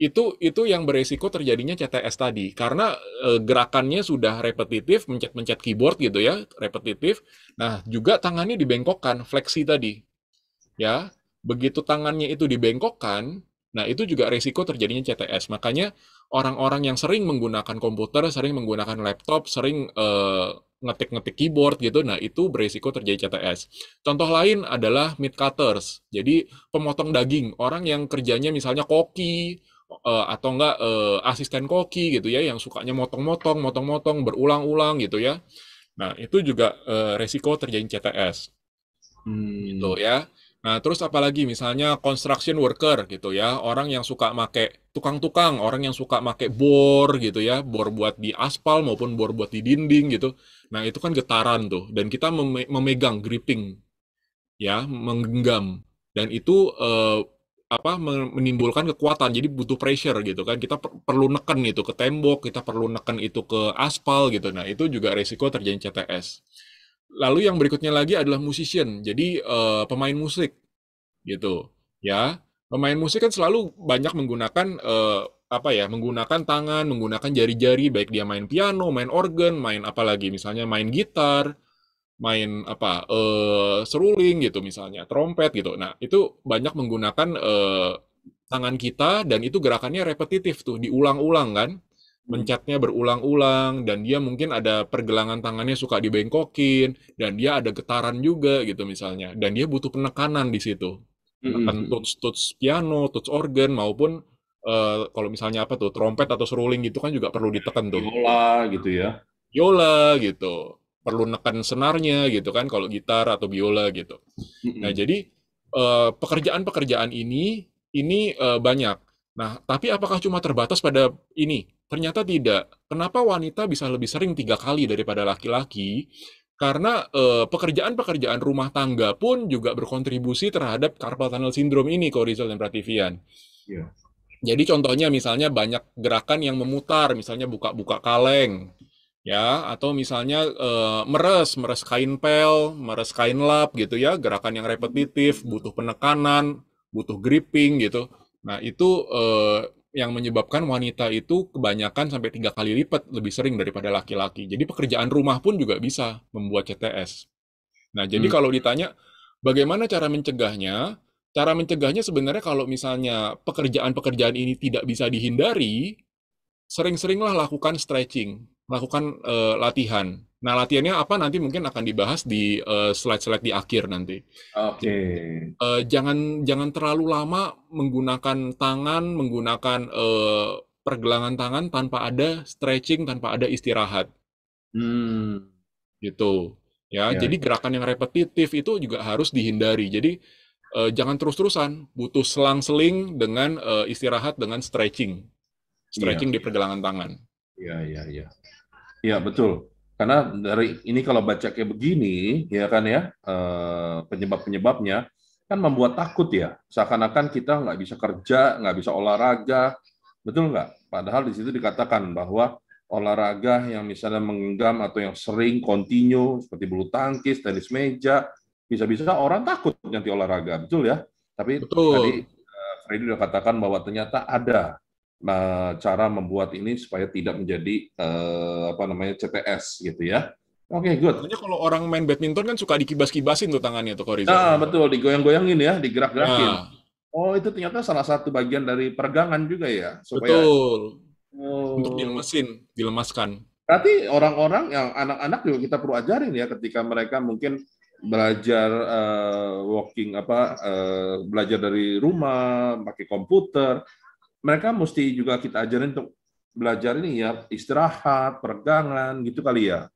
itu itu yang beresiko terjadinya CTS tadi karena e, gerakannya sudah repetitif mencet-mencet keyboard gitu ya repetitif nah juga tangannya dibengkokkan fleksi tadi ya begitu tangannya itu dibengkokkan nah itu juga resiko terjadinya CTS makanya orang-orang yang sering menggunakan komputer sering menggunakan laptop sering e, ngetik-ngetik keyboard gitu, nah itu beresiko terjadi CTS. Contoh lain adalah meat cutters, jadi pemotong daging. Orang yang kerjanya misalnya koki, uh, atau enggak uh, asisten koki gitu ya yang sukanya motong-motong, motong-motong berulang-ulang gitu ya. Nah, itu juga uh, resiko terjadi CTS. Gitu hmm. Gitu ya. Nah, terus apalagi misalnya construction worker gitu ya, orang yang suka make tukang-tukang, orang yang suka make bor gitu ya, bor buat di aspal maupun bor buat di dinding gitu. Nah, itu kan getaran tuh dan kita memegang gripping ya, menggenggam dan itu uh, apa menimbulkan kekuatan jadi butuh pressure gitu kan kita per perlu neken itu ke tembok kita perlu neken itu ke aspal gitu nah itu juga resiko terjadi CTS lalu yang berikutnya lagi adalah musician jadi uh, pemain musik gitu ya pemain musik kan selalu banyak menggunakan uh, apa ya menggunakan tangan menggunakan jari-jari baik dia main piano main organ main apalagi misalnya main gitar main apa uh, seruling gitu misalnya trompet gitu nah itu banyak menggunakan uh, tangan kita dan itu gerakannya repetitif tuh diulang-ulang kan hmm. mencetnya berulang-ulang dan dia mungkin ada pergelangan tangannya suka dibengkokin dan dia ada getaran juga gitu misalnya dan dia butuh penekanan di situ hmm, penekanan mm-hmm. touch touch piano touch organ maupun uh, kalau misalnya apa tuh trompet atau seruling gitu kan juga perlu ditekan tuh yola gitu ya yola gitu perlu neken senarnya gitu kan kalau gitar atau biola gitu. Nah, jadi eh, pekerjaan-pekerjaan ini ini eh, banyak. Nah, tapi apakah cuma terbatas pada ini? Ternyata tidak. Kenapa wanita bisa lebih sering tiga kali daripada laki-laki? Karena eh, pekerjaan-pekerjaan rumah tangga pun juga berkontribusi terhadap carpal tunnel syndrome ini, Rizal dan Prativian. Yeah. Jadi contohnya misalnya banyak gerakan yang memutar, misalnya buka-buka kaleng, ya atau misalnya e, meres meres kain pel meres kain lap gitu ya gerakan yang repetitif butuh penekanan butuh gripping gitu nah itu e, yang menyebabkan wanita itu kebanyakan sampai tiga kali lipat lebih sering daripada laki-laki jadi pekerjaan rumah pun juga bisa membuat CTS nah jadi hmm. kalau ditanya bagaimana cara mencegahnya cara mencegahnya sebenarnya kalau misalnya pekerjaan-pekerjaan ini tidak bisa dihindari sering-seringlah lakukan stretching melakukan uh, latihan. Nah, latihannya apa nanti mungkin akan dibahas di eh, slide-slide uh, di akhir nanti. Oke. Okay. Uh, eh, jangan jangan terlalu lama menggunakan tangan, menggunakan uh, pergelangan tangan tanpa ada stretching, tanpa ada istirahat. Hmm. Gitu. Ya, ya jadi gerakan yang repetitif itu juga harus dihindari. Jadi uh, jangan terus-terusan butuh selang-seling dengan uh, istirahat dengan stretching. Iya. Stretching ya, di pergelangan tangan. Iya, iya, iya. Ya betul. Karena dari ini kalau baca kayak begini, ya kan ya eh, penyebab-penyebabnya kan membuat takut ya. Seakan-akan kita nggak bisa kerja, nggak bisa olahraga, betul nggak? Padahal di situ dikatakan bahwa olahraga yang misalnya menggenggam atau yang sering kontinu seperti bulu tangkis, tenis meja, bisa-bisa orang takut nanti olahraga, betul ya? Tapi betul. tadi eh, Freddy sudah katakan bahwa ternyata ada Nah, cara membuat ini supaya tidak menjadi uh, apa namanya CTS gitu ya. Oke, okay, good. Sebenarnya kalau orang main badminton kan suka dikibas-kibasin tuh tangannya tuh Koriza. Ah betul, digoyang-goyangin ya, digerak-gerakin. Nah. Oh, itu ternyata salah satu bagian dari peregangan juga ya, supaya Betul. Oh. Untuk dilemasin, dilemaskan. Berarti orang-orang yang anak-anak juga kita perlu ajarin ya ketika mereka mungkin belajar uh, walking apa uh, belajar dari rumah pakai komputer mereka mesti juga kita ajarin untuk belajar ini ya istirahat, peregangan gitu kali ya.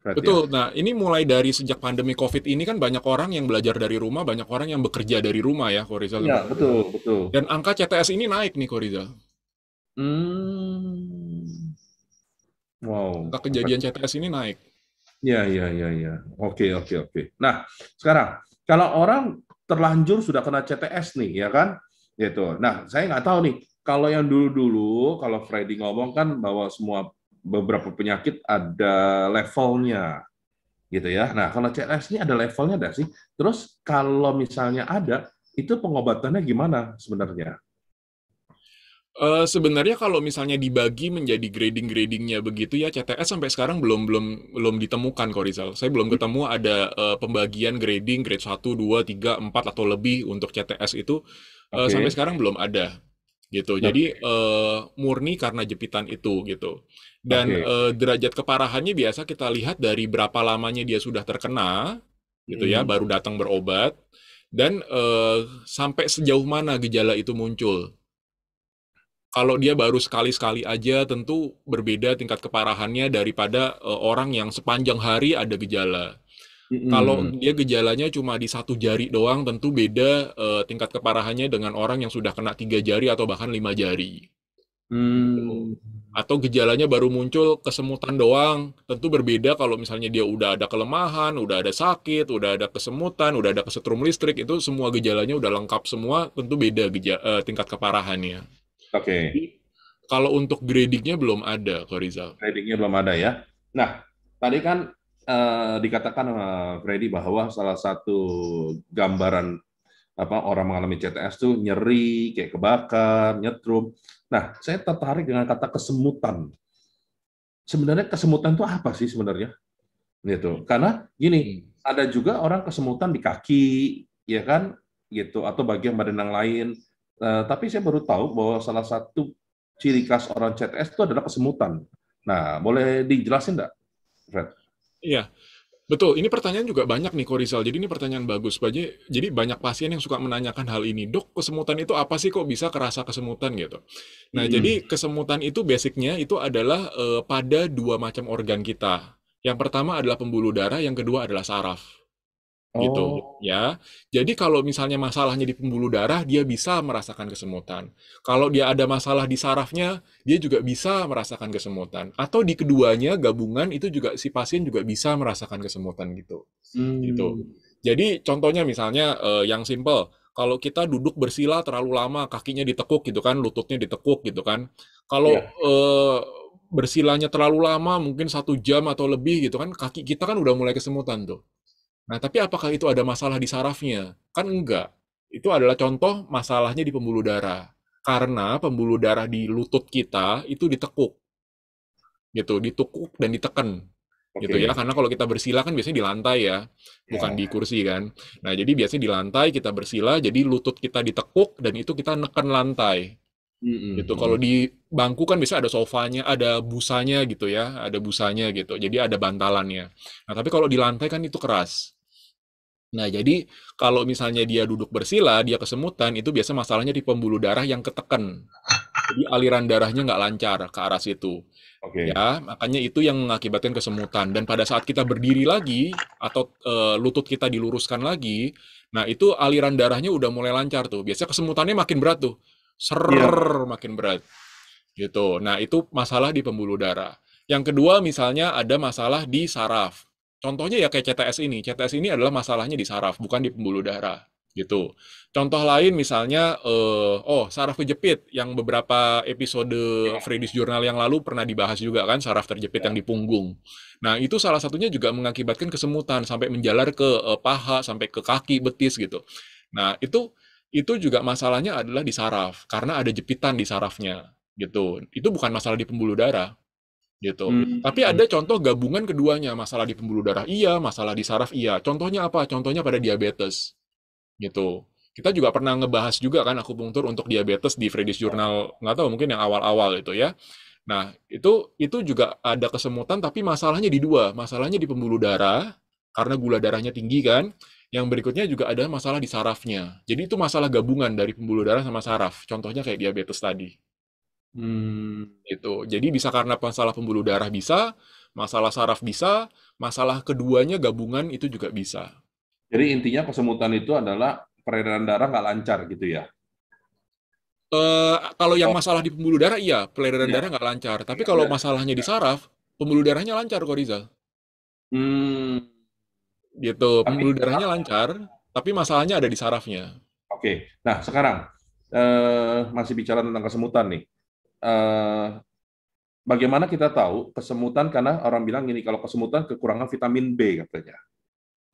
Berarti ya. Betul. Ya. Nah, ini mulai dari sejak pandemi COVID ini kan banyak orang yang belajar dari rumah, banyak orang yang bekerja dari rumah ya, Korizal. Ya, betul, betul. Dan angka CTS ini naik nih, Korizal. Hmm. Wow. Angka kejadian CTS ini naik. Ya, ya, ya, ya. Oke, oke, oke. Nah, sekarang kalau orang terlanjur sudah kena CTS nih, ya kan? Gitu. Nah, saya nggak tahu nih, kalau yang dulu-dulu, kalau Freddy ngomong kan bahwa semua beberapa penyakit ada levelnya, gitu ya. Nah, kalau CLS ini ada levelnya ada sih? Terus kalau misalnya ada, itu pengobatannya gimana sebenarnya? Uh, sebenarnya kalau misalnya dibagi menjadi grading-gradingnya begitu ya CTS sampai sekarang belum belum belum ditemukan kok Rizal. Saya belum ketemu ada uh, pembagian grading grade 1, 2, 3, 4 atau lebih untuk CTS itu uh, eh, okay. sampai sekarang belum ada gitu. Nah. Jadi uh, murni karena jepitan itu gitu. Dan okay. uh, eh, derajat keparahannya biasa kita lihat dari berapa lamanya dia sudah terkena gitu ya, hmm. ya, baru datang berobat dan uh, sampai sejauh mana gejala itu muncul. Kalau dia baru sekali-sekali aja tentu berbeda tingkat keparahannya daripada uh, orang yang sepanjang hari ada gejala hmm Kalau dia gejalanya cuma di satu jari doang, tentu beda uh, tingkat keparahannya dengan orang yang sudah kena tiga jari atau bahkan lima jari. Hmm. Atau gejalanya baru muncul kesemutan doang, tentu berbeda kalau misalnya dia udah ada kelemahan, udah ada sakit, udah ada kesemutan, udah ada kesetrum listrik, itu semua gejalanya udah lengkap semua, tentu beda geja, uh, tingkat keparahannya. Oke. Okay. Kalau untuk gradingnya belum ada, Korizal. Gradingnya belum ada ya. Nah, tadi kan Eh, dikatakan uh, Freddy bahwa salah satu gambaran apa orang mengalami CTS itu nyeri, kayak kebakar, nyetrum. Nah, saya tertarik dengan kata kesemutan. Sebenarnya kesemutan itu apa sih sebenarnya? Gitu. Karena gini, hmm. ada juga orang kesemutan di kaki, ya kan? Gitu atau bagian badan yang lain. Uh, tapi saya baru tahu bahwa salah satu ciri khas orang CTS itu adalah kesemutan. Nah, boleh dijelasin enggak, Fred? Iya. Betul, ini pertanyaan juga banyak nih Korisal. Jadi ini pertanyaan bagus. Jadi banyak pasien yang suka menanyakan hal ini. Dok, kesemutan itu apa sih kok bisa kerasa kesemutan gitu? Nah, hmm. jadi kesemutan itu basicnya itu adalah uh, pada dua macam organ kita. Yang pertama adalah pembuluh darah, yang kedua adalah saraf. Gitu. Oh. gitu ya. Jadi kalau misalnya masalahnya di pembuluh darah, dia bisa merasakan kesemutan. Kalau dia ada masalah di sarafnya, dia juga bisa merasakan kesemutan. Atau di keduanya gabungan itu juga si pasien juga bisa merasakan kesemutan gitu. Hmm. Gitu. Jadi contohnya misalnya uh, yang simple, kalau kita duduk bersila terlalu lama, kakinya ditekuk gitu kan, lututnya ditekuk gitu kan. Kalau yeah. eh, bersilanya terlalu lama, mungkin satu jam atau lebih gitu kan, kaki kita kan udah mulai kesemutan tuh Nah, tapi apakah itu ada masalah di sarafnya? Kan enggak. Itu adalah contoh masalahnya di pembuluh darah. Karena pembuluh darah di lutut kita itu ditekuk. Gitu, ditekuk dan ditekan. Okay. Gitu ya, karena kalau kita bersila kan biasanya di lantai ya, bukan yeah. di ya. kursi kan. Nah, jadi biasanya di lantai kita bersila, jadi lutut kita ditekuk dan itu kita neken lantai. Mm-hmm. gitu hmm, kalau hmm. di bangku kan bisa ada sofanya ada busanya gitu ya ada busanya gitu jadi ada bantalannya nah tapi kalau di lantai kan itu keras Nah, jadi kalau misalnya dia duduk bersila, dia kesemutan, itu biasa masalahnya di pembuluh darah yang ketekan. Jadi aliran darahnya nggak lancar ke arah situ. Okay. Ya, makanya itu yang mengakibatkan kesemutan. Dan pada saat kita berdiri lagi atau e, lutut kita diluruskan lagi, nah itu aliran darahnya udah mulai lancar tuh. Biasanya kesemutannya makin berat tuh. Ser yeah. makin berat. Gitu. Nah, itu masalah di pembuluh darah. Yang kedua misalnya ada masalah di saraf. Contohnya ya kayak CTS ini. CTS ini adalah masalahnya di saraf, bukan di pembuluh darah gitu. Contoh lain misalnya uh, oh saraf kejepit yang beberapa episode yeah. Freddy's Journal yang lalu pernah dibahas juga kan saraf terjepit yeah. yang di punggung. Nah, itu salah satunya juga mengakibatkan kesemutan sampai menjalar ke uh, paha, sampai ke kaki, betis gitu. Nah, itu itu juga masalahnya adalah di saraf karena ada jepitan di sarafnya gitu. Itu bukan masalah di pembuluh darah gitu. Hmm. Tapi ada contoh gabungan keduanya, masalah di pembuluh darah iya, masalah di saraf iya. Contohnya apa? Contohnya pada diabetes. Gitu. Kita juga pernah ngebahas juga kan akupunktur untuk diabetes di Fredis Journal, nggak tahu mungkin yang awal-awal itu ya. Nah, itu itu juga ada kesemutan tapi masalahnya di dua, masalahnya di pembuluh darah karena gula darahnya tinggi kan. Yang berikutnya juga ada masalah di sarafnya. Jadi itu masalah gabungan dari pembuluh darah sama saraf. Contohnya kayak diabetes tadi. Hmm, gitu. Jadi bisa karena masalah pembuluh darah bisa, masalah saraf bisa, masalah keduanya gabungan itu juga bisa. Jadi intinya kesemutan itu adalah peredaran darah nggak lancar gitu ya? Uh, kalau yang oh. masalah di pembuluh darah, iya, peredaran ya. darah nggak lancar. Tapi kalau iya. masalahnya di iya. saraf, pembuluh darahnya lancar kok Rizal. Hmm. Gitu, pembuluh darahnya lancar, tapi masalahnya ada di sarafnya. Oke, nah sekarang uh, masih bicara tentang kesemutan nih eh, bagaimana kita tahu kesemutan karena orang bilang gini kalau kesemutan kekurangan vitamin B katanya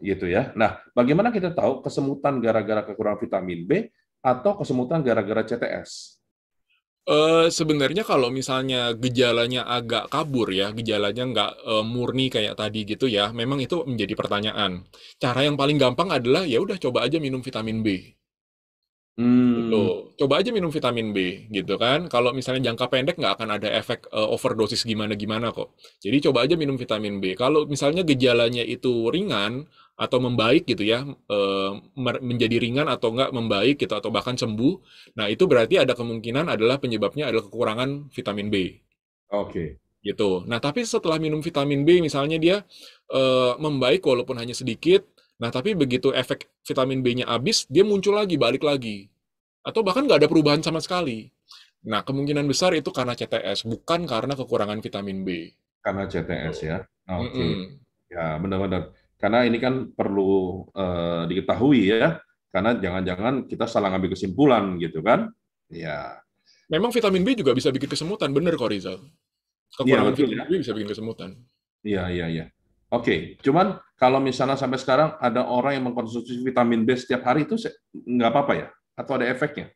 gitu ya nah bagaimana kita tahu kesemutan gara-gara kekurangan vitamin B atau kesemutan gara-gara CTS Uh, eh, sebenarnya kalau misalnya gejalanya agak kabur ya, gejalanya nggak uh, murni kayak tadi gitu ya, memang itu menjadi pertanyaan. Cara yang paling gampang adalah ya udah coba aja minum vitamin B Gitu. Hmm. Gitu. Coba aja minum vitamin B gitu kan. Kalau misalnya jangka pendek nggak akan ada efek uh, overdosis gimana-gimana kok. Jadi coba aja minum vitamin B. Kalau misalnya gejalanya itu ringan atau membaik gitu ya, uh, menjadi ringan atau nggak membaik gitu atau bahkan sembuh, nah itu berarti ada kemungkinan adalah penyebabnya adalah kekurangan vitamin B. Oke. Okay gitu. Nah, tapi setelah minum vitamin B misalnya dia e, membaik walaupun hanya sedikit, Nah, tapi begitu efek vitamin B-nya habis, dia muncul lagi, balik lagi. Atau bahkan nggak ada perubahan sama sekali. Nah, kemungkinan besar itu karena CTS, bukan karena kekurangan vitamin B. Karena CTS ya? Nah, oke. Okay. Mm -hmm. Ya, benar-benar. Karena ini kan perlu uh, diketahui ya, karena jangan-jangan kita salah ngambil kesimpulan gitu kan. Ya. Memang vitamin B juga bisa bikin kesemutan, benar kok Rizal. Iya, kekurangan ya, betul, vitamin ya. B bisa bikin kesemutan. Iya, iya, iya. Oke, okay. cuman kalau misalnya sampai sekarang ada orang yang mengkonsumsi vitamin B setiap hari itu nggak apa-apa ya? Atau ada efeknya?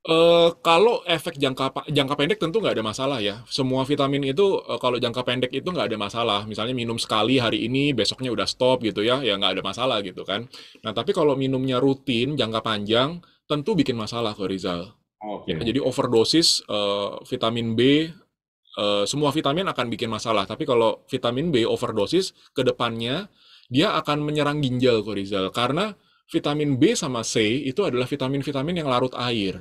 Uh, kalau efek jangka jangka pendek tentu nggak ada masalah ya. Semua vitamin itu uh, kalau jangka pendek itu nggak ada masalah. Misalnya minum sekali hari ini, besoknya udah stop gitu ya, ya nggak ada masalah gitu kan. Nah tapi kalau minumnya rutin, jangka panjang, tentu bikin masalah ke Rizal. Okay. jadi overdosis uh, vitamin B Eh, semua vitamin akan bikin masalah. Tapi kalau vitamin B overdosis, ke depannya dia akan menyerang ginjal, kok Rizal. Karena vitamin B sama C itu adalah vitamin-vitamin yang larut air.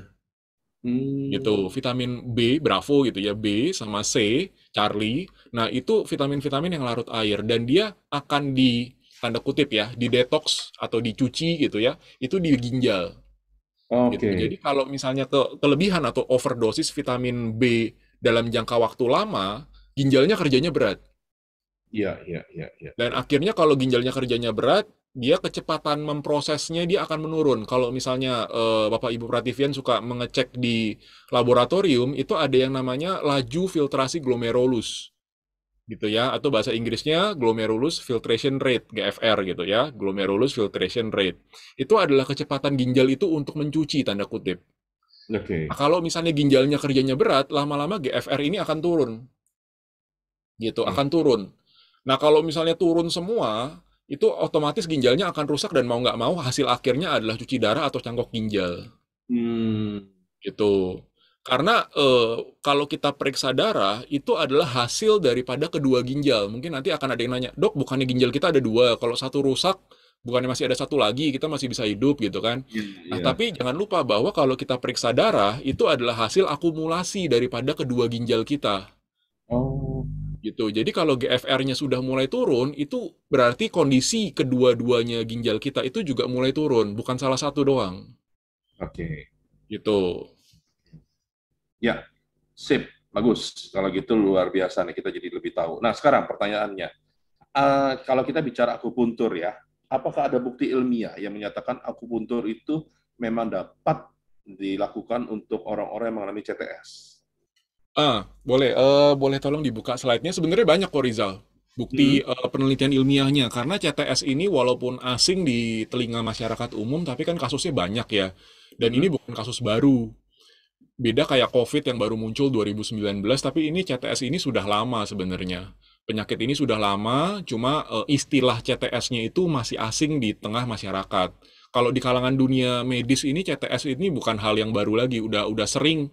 Hmm. gitu vitamin B Bravo gitu ya B sama C Charlie nah itu vitamin-vitamin yang larut air dan dia akan di tanda kutip ya di detox atau dicuci gitu ya itu di ginjal okay. gitu. jadi kalau misalnya ke, kelebihan atau overdosis vitamin B dalam jangka waktu lama, ginjalnya kerjanya berat. Iya, iya, iya. iya. Dan akhirnya kalau ginjalnya kerjanya berat, dia kecepatan memprosesnya dia akan menurun. Kalau misalnya eh, Bapak Ibu Prativian suka mengecek di laboratorium, itu ada yang namanya laju filtrasi glomerulus. Gitu ya, atau bahasa Inggrisnya glomerulus filtration rate, GFR gitu ya, glomerulus filtration rate. Itu adalah kecepatan ginjal itu untuk mencuci, tanda kutip. Okay. Nah, kalau misalnya ginjalnya kerjanya berat, lama-lama GFR ini akan turun. Gitu, hmm. akan turun. Nah, kalau misalnya turun semua, itu otomatis ginjalnya akan rusak dan mau nggak mau hasil akhirnya adalah cuci darah atau cangkok ginjal. Hmm. Gitu. Karena eh, kalau kita periksa darah, itu adalah hasil daripada kedua ginjal. Mungkin nanti akan ada yang nanya, dok bukannya ginjal kita ada dua, kalau satu rusak, bukannya masih ada satu lagi kita masih bisa hidup gitu kan yeah, yeah. nah iya. tapi jangan lupa bahwa kalau kita periksa darah itu adalah hasil akumulasi daripada kedua ginjal kita oh gitu jadi kalau GFR-nya sudah mulai turun itu berarti kondisi kedua-duanya ginjal kita itu juga mulai turun bukan salah satu doang oke okay. gitu ya sip bagus kalau gitu luar biasa nih kita jadi lebih tahu nah sekarang pertanyaannya uh, kalau kita bicara akupuntur ya apakah ada bukti ilmiah yang menyatakan akupuntur itu memang dapat dilakukan untuk orang-orang yang mengalami CTS? Ah, boleh. Uh, boleh tolong dibuka slide-nya. Sebenarnya banyak kok Rizal bukti hmm. uh, penelitian ilmiahnya karena CTS ini walaupun asing di telinga masyarakat umum tapi kan kasusnya banyak ya dan hmm. ini bukan kasus baru beda kayak COVID yang baru muncul 2019 tapi ini CTS ini sudah lama sebenarnya penyakit ini sudah lama, cuma eh, istilah CTS-nya itu masih asing di tengah masyarakat. Kalau di kalangan dunia medis ini CTS ini bukan hal yang baru lagi, udah udah sering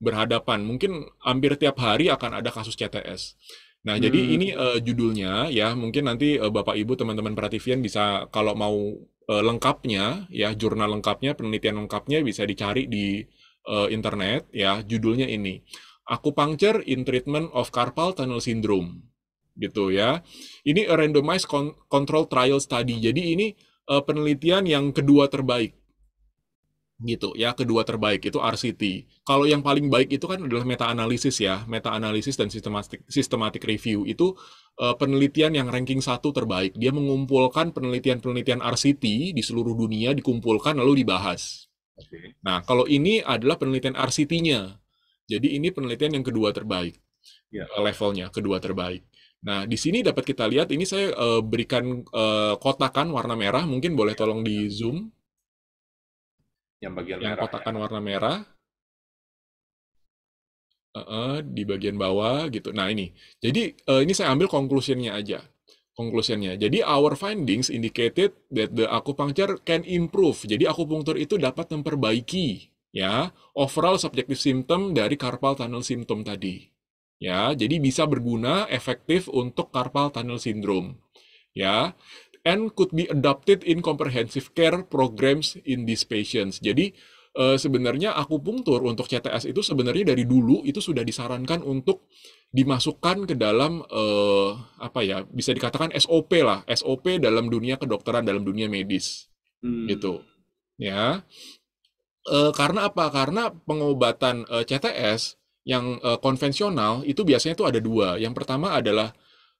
berhadapan. Mungkin hampir tiap hari akan ada kasus CTS. Nah, hmm. jadi ini uh, judulnya ya, mungkin nanti uh, Bapak Ibu teman-teman perhatian bisa kalau mau uh, lengkapnya ya, jurnal lengkapnya, penelitian lengkapnya bisa dicari di uh, internet ya, judulnya ini. Aku Acupuncture in Treatment of Carpal Tunnel Syndrome gitu ya. Ini a randomized control trial study. Jadi ini uh, penelitian yang kedua terbaik gitu ya kedua terbaik itu RCT kalau yang paling baik itu kan adalah meta analisis ya meta analisis dan systematic systematic review itu uh, penelitian yang ranking satu terbaik dia mengumpulkan penelitian penelitian RCT di seluruh dunia dikumpulkan lalu dibahas okay. nah kalau ini adalah penelitian RCT-nya jadi ini penelitian yang kedua terbaik yeah. Ya. levelnya kedua terbaik Nah, di sini dapat kita lihat, ini saya uh, berikan uh, kotakan warna merah, mungkin boleh tolong di zoom. Yang bagian yang merah. Ya. kotakan ya. warna merah. Uh -uh, di bagian bawah gitu. Nah ini, jadi uh, ini saya ambil conclusionnya aja. Conclusionnya. Jadi our findings indicated that the acupuncture can improve. Jadi akupunktur itu dapat memperbaiki ya overall subjective symptom dari carpal tunnel symptom tadi ya. Jadi bisa berguna efektif untuk carpal tunnel syndrome. Ya, and could be adopted in comprehensive care programs in these patients. Jadi uh, sebenarnya akupunktur untuk CTS itu sebenarnya dari dulu itu sudah disarankan untuk dimasukkan ke dalam uh, apa ya bisa dikatakan SOP lah SOP dalam dunia kedokteran dalam dunia medis hmm. gitu ya uh, karena apa karena pengobatan uh, CTS yang uh, konvensional itu biasanya itu ada dua. Yang pertama adalah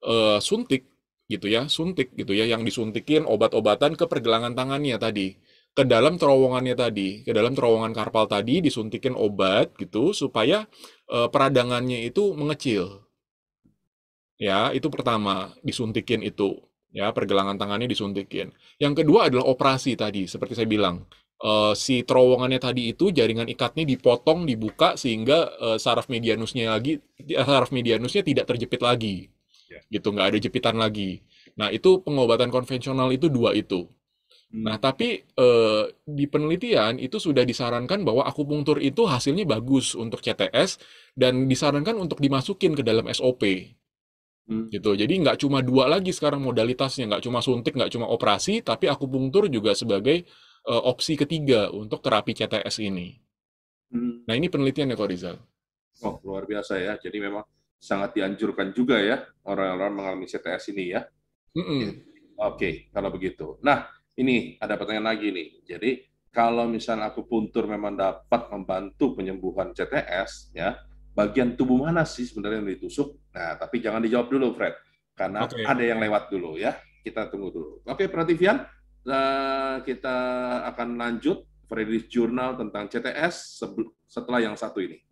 uh, suntik gitu ya, suntik gitu ya, yang disuntikin obat-obatan ke pergelangan tangannya tadi, ke dalam terowongannya tadi, ke dalam terowongan karpal tadi disuntikin obat gitu supaya uh, peradangannya itu mengecil. Ya, itu pertama disuntikin itu ya pergelangan tangannya disuntikin. Yang kedua adalah operasi tadi seperti saya bilang uh, si terowongannya tadi itu jaringan ikatnya dipotong dibuka sehingga uh, saraf medianusnya lagi eh, saraf medianusnya tidak terjepit lagi yeah. gitu nggak ada jepitan lagi nah itu pengobatan konvensional itu dua itu nah hmm. tapi uh, di penelitian itu sudah disarankan bahwa akupunktur itu hasilnya bagus untuk CTS dan disarankan untuk dimasukin ke dalam SOP Hmm. gitu jadi nggak cuma dua lagi sekarang modalitasnya nggak cuma suntik nggak cuma operasi tapi akupunktur juga sebagai uh, opsi ketiga untuk terapi CTS ini. Hmm. Nah ini penelitiannya kok Rizal. Oh luar biasa ya. Jadi memang sangat dianjurkan juga ya orang-orang mengalami CTS ini ya. Mm -mm. Oke okay, kalau begitu. Nah ini ada pertanyaan lagi nih. Jadi kalau misalnya aku puntur memang dapat membantu penyembuhan CTS ya, bagian tubuh mana sih sebenarnya yang ditusuk? Nah, tapi jangan dijawab dulu Fred, karena okay. ada yang lewat dulu ya. Kita tunggu dulu. Oke, okay, perhatian. Eh, kita akan lanjut prediksi jurnal tentang CTS setelah yang satu ini.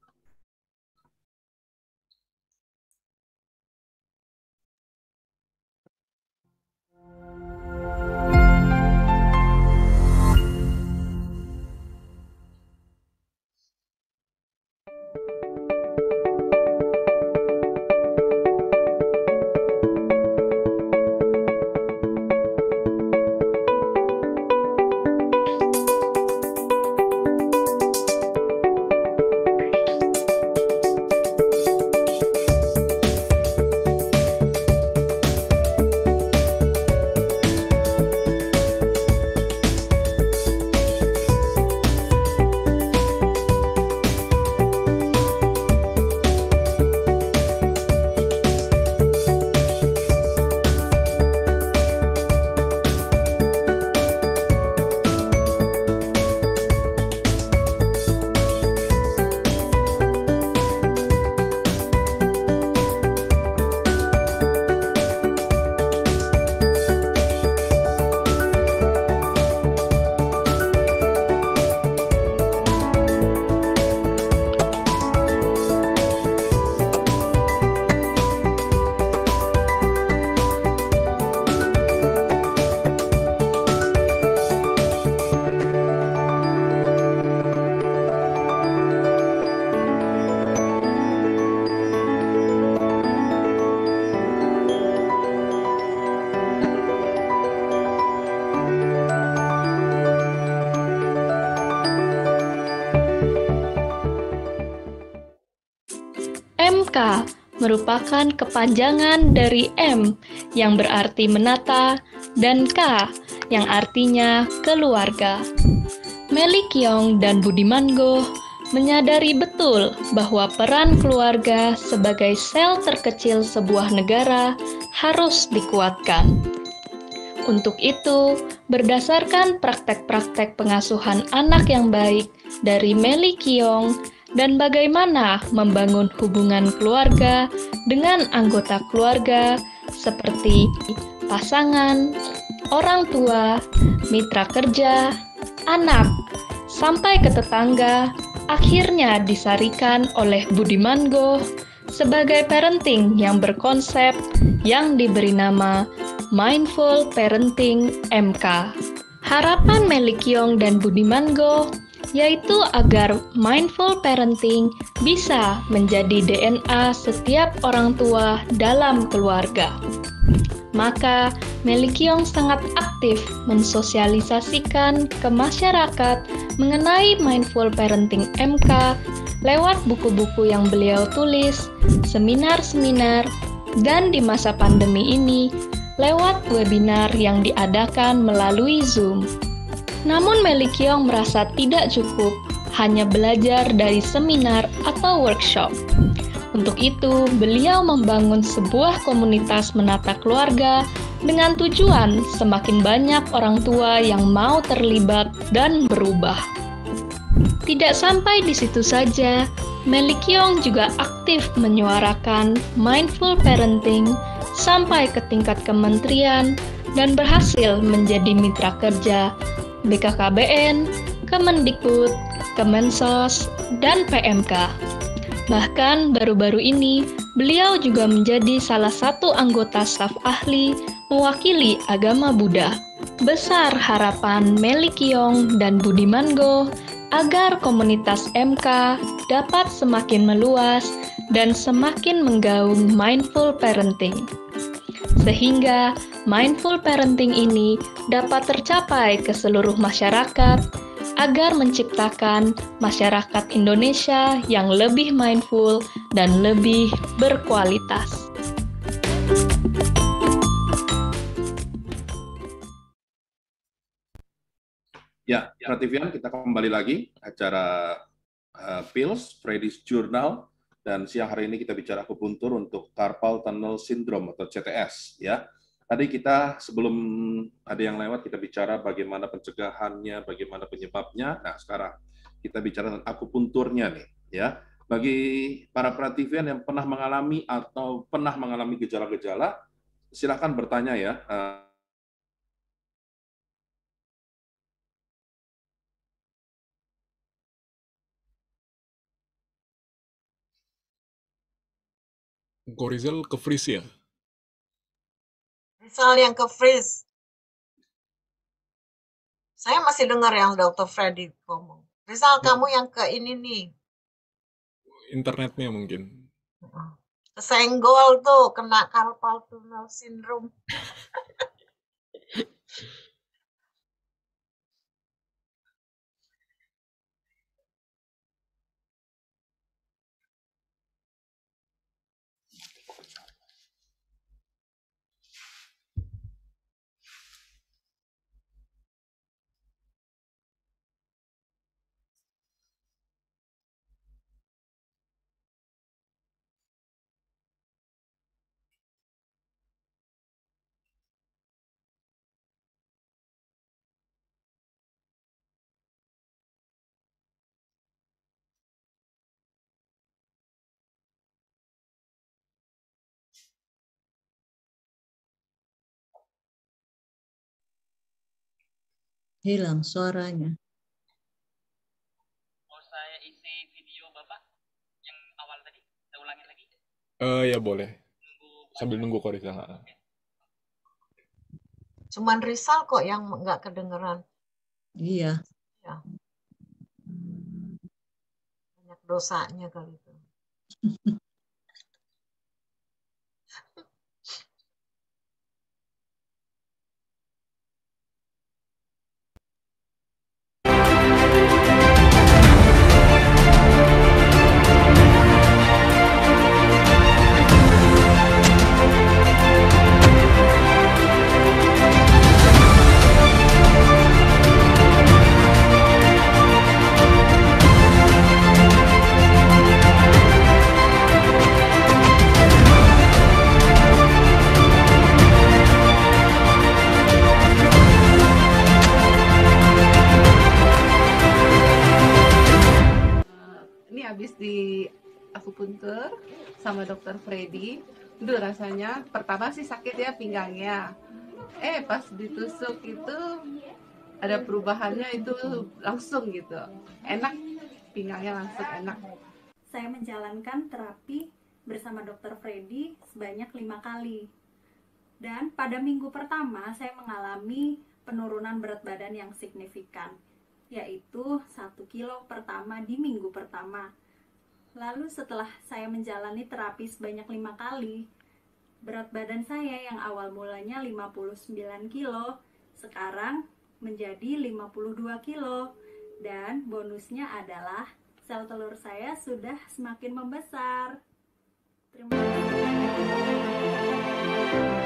merupakan kepanjangan dari M yang berarti menata dan K yang artinya keluarga. Melik Yong dan Budiman Goh menyadari betul bahwa peran keluarga sebagai sel terkecil sebuah negara harus dikuatkan. Untuk itu, berdasarkan praktek-praktek pengasuhan anak yang baik dari Meli Kiong, dan bagaimana membangun hubungan keluarga dengan anggota keluarga seperti pasangan, orang tua, mitra kerja, anak, sampai ke tetangga, akhirnya disarikan oleh Budiman Goh sebagai parenting yang berkonsep yang diberi nama Mindful Parenting MK. Harapan Melikyong dan Budiman Goh yaitu agar mindful parenting bisa menjadi DNA setiap orang tua dalam keluarga. Maka, Melikyong sangat aktif mensosialisasikan ke masyarakat mengenai mindful parenting MK lewat buku-buku yang beliau tulis, seminar-seminar, dan di masa pandemi ini lewat webinar yang diadakan melalui Zoom. Namun Yong merasa tidak cukup hanya belajar dari seminar atau workshop. Untuk itu, beliau membangun sebuah komunitas menata keluarga dengan tujuan semakin banyak orang tua yang mau terlibat dan berubah. Tidak sampai di situ saja, Melikyong juga aktif menyuarakan mindful parenting sampai ke tingkat kementerian dan berhasil menjadi mitra kerja BKKBN, Kemendikbud, Kemensos, dan PMK. Bahkan baru-baru ini, beliau juga menjadi salah satu anggota staf ahli mewakili agama Buddha. Besar harapan Meli Kiong dan Budi Mango agar komunitas MK dapat semakin meluas dan semakin menggaung mindful parenting. Sehingga mindful parenting ini dapat tercapai ke seluruh masyarakat agar menciptakan masyarakat Indonesia yang lebih mindful dan lebih berkualitas. Ya, Rativian, kita kembali lagi acara uh, Pills, Freddy's Journal, dan siang hari ini kita bicara akupuntur untuk carpal tunnel syndrome atau CTS ya. Tadi kita sebelum ada yang lewat kita bicara bagaimana pencegahannya, bagaimana penyebabnya. Nah, sekarang kita bicara tentang akupunturnya nih ya. Bagi para perhatian yang pernah mengalami atau pernah mengalami gejala-gejala, silahkan bertanya ya eh, Gorizel ke freeze ya? Rizal yang ke freeze. Saya masih dengar yang Dr. Freddy ngomong. Rizal hmm. kamu yang ke ini nih. Internetnya mungkin. Senggol tuh, kena carpal tunnel syndrome. [LAUGHS] Hilang suaranya. Mau saya isi video Bapak yang awal tadi? Saya ulangi lagi? Eh uh, ya boleh. Nunggu Sambil nunggu Korisa. Okay. Cuman Rizal kok yang nggak kedengeran. Iya. Ya. Banyak dosanya kali itu. [LAUGHS] habis di aku akupuntur sama dokter Freddy Duh rasanya pertama sih sakit ya pinggangnya eh pas ditusuk itu ada perubahannya itu langsung gitu enak pinggangnya langsung enak saya menjalankan terapi bersama dokter Freddy sebanyak lima kali dan pada minggu pertama saya mengalami penurunan berat badan yang signifikan yaitu 1 kilo pertama di minggu pertama Lalu setelah saya menjalani terapi sebanyak lima kali, berat badan saya yang awal mulanya 59 kilo, sekarang menjadi 52 kilo. Dan bonusnya adalah sel telur saya sudah semakin membesar. Terima kasih.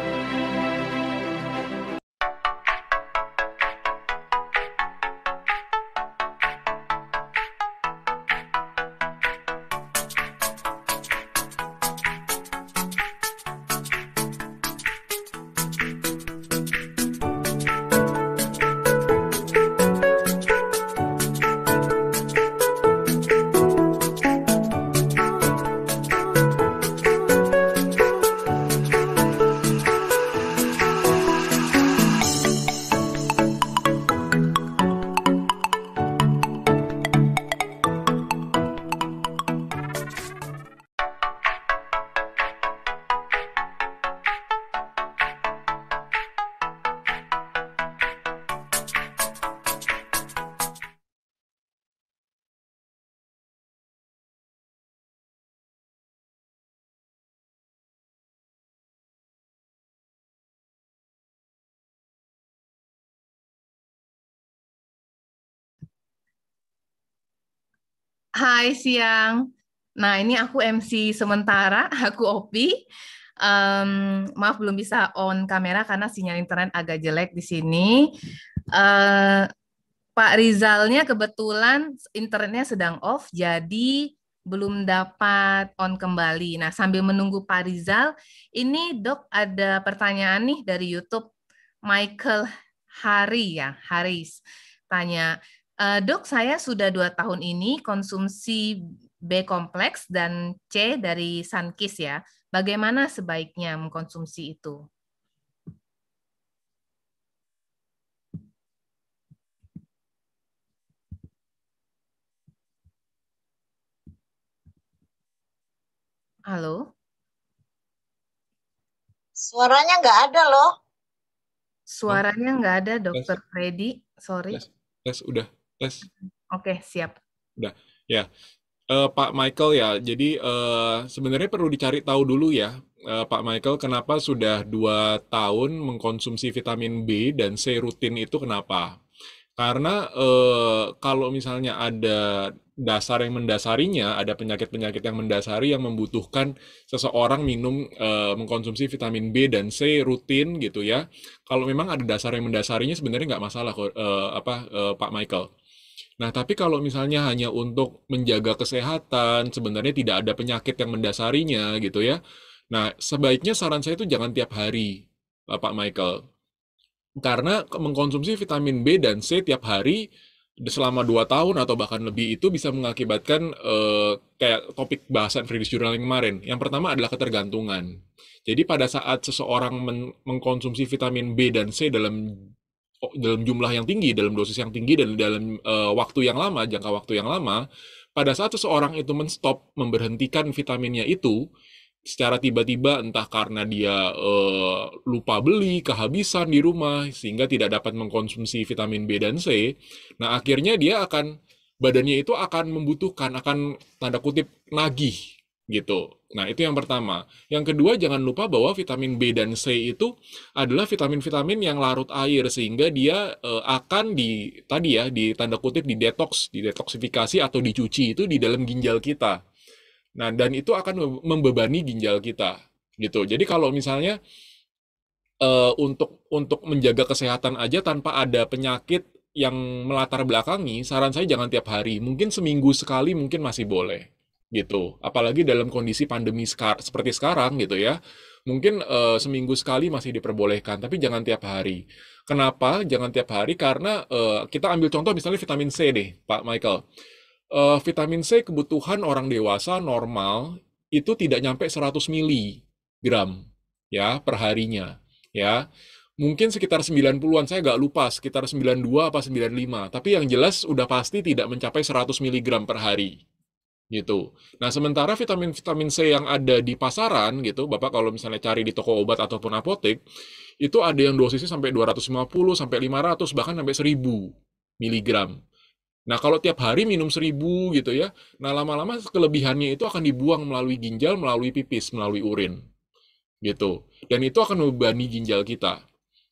Hai, siang. Nah, ini aku MC sementara, [LAUGHS] aku Opi. Um, maaf belum bisa on kamera karena sinyal internet agak jelek di sini. Uh, Pak Rizalnya kebetulan internetnya sedang off, jadi belum dapat on kembali. Nah, sambil menunggu Pak Rizal, ini dok ada pertanyaan nih dari YouTube Michael Hari ya, Haris. Tanya, Uh, dok, saya sudah dua tahun ini konsumsi B kompleks dan C dari Sunkist ya. Bagaimana sebaiknya mengkonsumsi itu? Halo? Suaranya nggak ada loh. Suaranya nggak ada, Dokter Freddy. Sorry. Yes, yes udah. Yes. Oke, okay, siap. Udah, ya. Yeah. Uh, Pak Michael ya, jadi uh, sebenarnya perlu dicari tahu dulu ya, uh, Pak Michael, kenapa sudah dua tahun mengkonsumsi vitamin B dan C rutin itu kenapa? Karena uh, kalau misalnya ada dasar yang mendasarinya, ada penyakit-penyakit yang mendasari yang membutuhkan seseorang minum e, mengkonsumsi vitamin B dan C rutin gitu ya. Kalau memang ada dasar yang mendasarinya sebenarnya nggak masalah e, apa e, Pak Michael. Nah, tapi kalau misalnya hanya untuk menjaga kesehatan, sebenarnya tidak ada penyakit yang mendasarinya gitu ya. Nah, sebaiknya saran saya itu jangan tiap hari, Bapak Michael. Karena mengkonsumsi vitamin B dan C tiap hari selama 2 tahun atau bahkan lebih itu bisa mengakibatkan eh, kayak topik bahasan Journal yang kemarin. Yang pertama adalah ketergantungan. Jadi pada saat seseorang men mengkonsumsi vitamin B dan C dalam Oh, dalam jumlah yang tinggi, dalam dosis yang tinggi dan dalam uh, waktu yang lama, jangka waktu yang lama, pada saat seseorang itu menstop memberhentikan vitaminnya itu secara tiba-tiba entah karena dia uh, lupa beli, kehabisan di rumah sehingga tidak dapat mengkonsumsi vitamin B dan C. Nah, akhirnya dia akan badannya itu akan membutuhkan akan tanda kutip nagih gitu. Nah, itu yang pertama. Yang kedua, jangan lupa bahwa vitamin B dan C itu adalah vitamin-vitamin yang larut air sehingga dia e, akan di tadi ya, di tanda kutip di detox, detoksifikasi atau dicuci itu di dalam ginjal kita. Nah, dan itu akan membebani ginjal kita gitu. Jadi kalau misalnya e, untuk untuk menjaga kesehatan aja tanpa ada penyakit yang melatar belakangi, saran saya jangan tiap hari, mungkin seminggu sekali mungkin masih boleh gitu. Apalagi dalam kondisi pandemi sekar seperti sekarang gitu ya. Mungkin uh, seminggu sekali masih diperbolehkan, tapi jangan tiap hari. Kenapa? Jangan tiap hari karena uh, kita ambil contoh misalnya vitamin C deh, Pak Michael. Uh, vitamin C kebutuhan orang dewasa normal itu tidak nyampe 100 mg ya perharinya ya mungkin sekitar 90-an, saya nggak lupa, sekitar 92 apa 95. Tapi yang jelas udah pasti tidak mencapai 100 mg per hari gitu. Nah, sementara vitamin-vitamin C yang ada di pasaran gitu, Bapak kalau misalnya cari di toko obat ataupun apotek, itu ada yang dosisnya sampai 250 sampai 500 bahkan sampai 1000 miligram. Nah, kalau tiap hari minum 1000 gitu ya, nah lama-lama kelebihannya itu akan dibuang melalui ginjal, melalui pipis, melalui urin. Gitu. Dan itu akan membebani ginjal kita.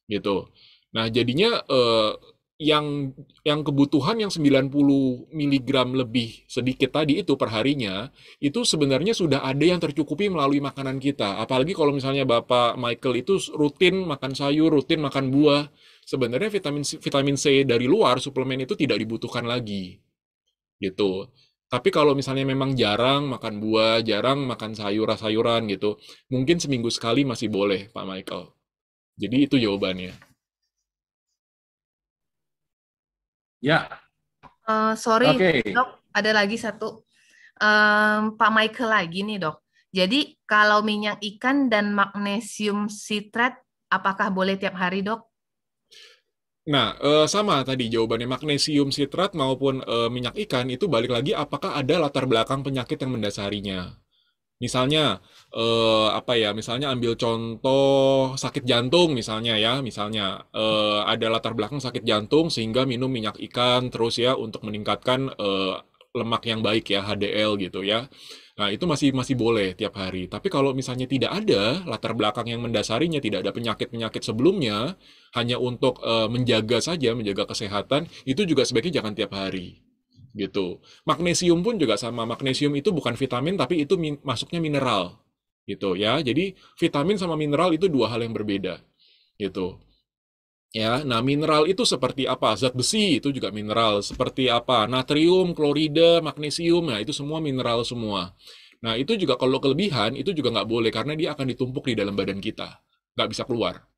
Gitu. Nah, jadinya eh, yang yang kebutuhan yang 90 mg lebih sedikit tadi itu perharinya itu sebenarnya sudah ada yang tercukupi melalui makanan kita. Apalagi kalau misalnya Bapak Michael itu rutin makan sayur, rutin makan buah, sebenarnya vitamin C, vitamin C dari luar suplemen itu tidak dibutuhkan lagi. Gitu. Tapi kalau misalnya memang jarang makan buah, jarang makan sayur-sayuran gitu, mungkin seminggu sekali masih boleh, Pak Michael. Jadi itu jawabannya. Ya. Uh, sorry, okay. dok. Ada lagi satu. Um, Pak Michael lagi nih, dok. Jadi kalau minyak ikan dan magnesium citrat, apakah boleh tiap hari, dok? Nah, eh, sama tadi jawabannya magnesium citrat maupun uh, minyak ikan itu balik lagi apakah ada latar belakang penyakit yang mendasarinya. Misalnya eh, apa ya? Misalnya ambil contoh sakit jantung misalnya ya, misalnya eh, ada latar belakang sakit jantung sehingga minum minyak ikan terus ya untuk meningkatkan eh, lemak yang baik ya HDL gitu ya. Nah, itu masih masih boleh tiap hari. Tapi kalau misalnya tidak ada latar belakang yang mendasarinya, tidak ada penyakit-penyakit sebelumnya, hanya untuk eh, menjaga saja, menjaga kesehatan, itu juga sebaiknya jangan tiap hari gitu. Magnesium pun juga sama. Magnesium itu bukan vitamin tapi itu min masuknya mineral gitu ya. Jadi vitamin sama mineral itu dua hal yang berbeda gitu. Ya, nah mineral itu seperti apa? Zat besi itu juga mineral. Seperti apa? Natrium, klorida, magnesium, nah itu semua mineral semua. Nah itu juga kalau kelebihan itu juga nggak boleh karena dia akan ditumpuk di dalam badan kita, nggak bisa keluar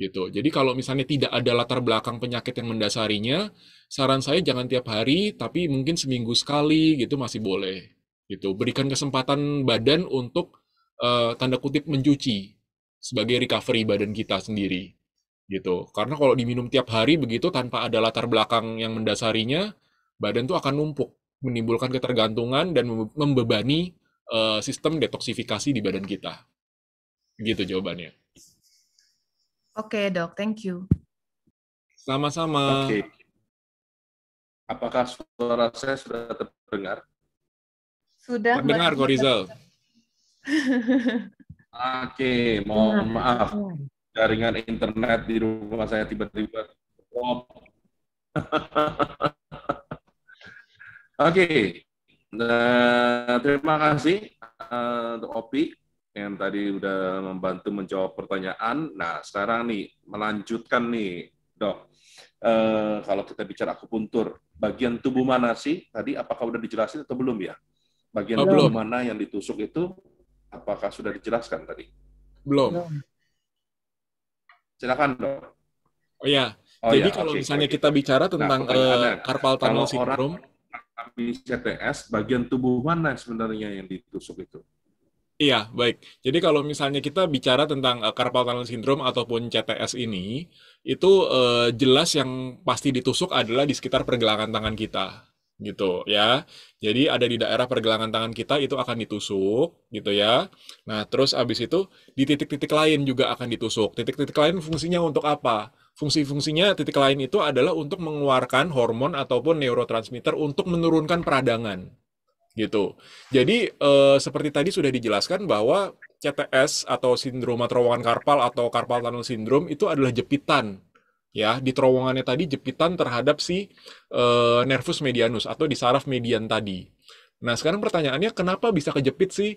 gitu. Jadi kalau misalnya tidak ada latar belakang penyakit yang mendasarinya, saran saya jangan tiap hari, tapi mungkin seminggu sekali gitu masih boleh. Gitu. Berikan kesempatan badan untuk uh, tanda kutip mencuci sebagai recovery badan kita sendiri. Gitu. Karena kalau diminum tiap hari begitu tanpa ada latar belakang yang mendasarinya, badan tuh akan numpuk, menimbulkan ketergantungan dan membebani uh, sistem detoksifikasi di badan kita. Gitu jawabannya. Oke, okay, Dok. Thank you. Sama-sama. Oke. Okay. Apakah suara saya sudah terdengar? Sudah. Terdengar, Mbak Rizal. [LAUGHS] Oke, mohon maaf. Jaringan internet di rumah saya tiba-tiba drop. [LAUGHS] Oke, nah, terima kasih uh, untuk Opi yang tadi udah membantu menjawab pertanyaan. Nah, sekarang nih melanjutkan nih, dok. E, kalau kita bicara akupuntur, bagian tubuh mana sih tadi? Apakah udah dijelasin atau belum ya? Bagian oh, tubuh belum. mana yang ditusuk itu? Apakah sudah dijelaskan tadi? Belum. Silakan dok. Oh iya. Oh, Jadi ya, kalau okay, misalnya kita bicara nah, tentang nah, uh, carpal tunnel syndrome, CTS, bagian tubuh mana sebenarnya yang ditusuk itu? Iya, baik. Jadi kalau misalnya kita bicara tentang uh, carpal tunnel syndrome ataupun CTS ini, itu uh, jelas yang pasti ditusuk adalah di sekitar pergelangan tangan kita, gitu ya. Jadi ada di daerah pergelangan tangan kita itu akan ditusuk, gitu ya. Nah, terus habis itu di titik-titik lain juga akan ditusuk. Titik-titik lain fungsinya untuk apa? Fungsi-fungsinya titik lain itu adalah untuk mengeluarkan hormon ataupun neurotransmitter untuk menurunkan peradangan gitu. Jadi eh, seperti tadi sudah dijelaskan bahwa CTS atau sindroma terowongan karpal atau karpal tunnel syndrome itu adalah jepitan ya di terowongannya tadi jepitan terhadap si eh, nervus medianus atau di saraf median tadi. Nah, sekarang pertanyaannya kenapa bisa kejepit sih?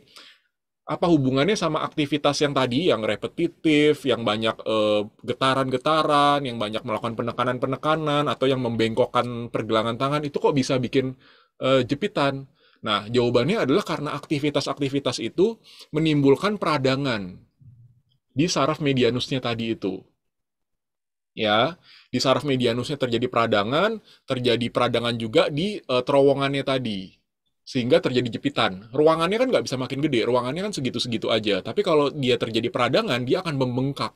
Apa hubungannya sama aktivitas yang tadi yang repetitif, yang banyak eh, getaran-getaran, eh, yang banyak melakukan penekanan-penekanan atau yang membengkokkan pergelangan tangan itu kok bisa bikin eh, jepitan? Nah, jawabannya adalah karena aktivitas-aktivitas itu menimbulkan peradangan di saraf medianusnya tadi itu. Ya, di saraf medianusnya terjadi peradangan, terjadi peradangan juga di e, terowongannya tadi. Sehingga terjadi jepitan. Ruangannya kan nggak bisa makin gede, ruangannya kan segitu-segitu aja. Tapi kalau dia terjadi peradangan, dia akan membengkak.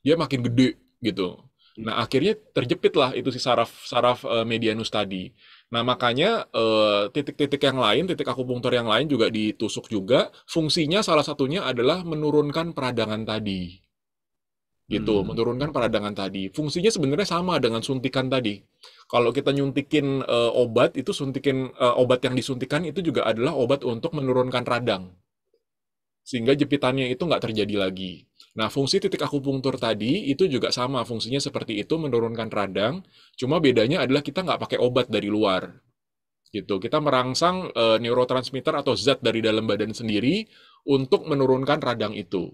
Dia makin gede gitu. Nah, akhirnya terjepit lah itu si saraf saraf e, medianus tadi. Nah, makanya eh, titik-titik eh, yang lain, titik akupunktur yang lain juga ditusuk juga. Fungsinya salah satunya adalah menurunkan peradangan tadi. Gitu, hmm. menurunkan peradangan tadi. Fungsinya sebenarnya sama dengan suntikan tadi. Kalau kita nyuntikin eh, obat, itu suntikin eh, obat yang disuntikan itu juga adalah obat untuk menurunkan radang sehingga jepitannya itu nggak terjadi lagi. Nah, fungsi titik akupunktur tadi itu juga sama, fungsinya seperti itu menurunkan radang, cuma bedanya adalah kita nggak pakai obat dari luar. Gitu. Kita merangsang e, neurotransmitter atau zat dari dalam badan sendiri untuk menurunkan radang itu.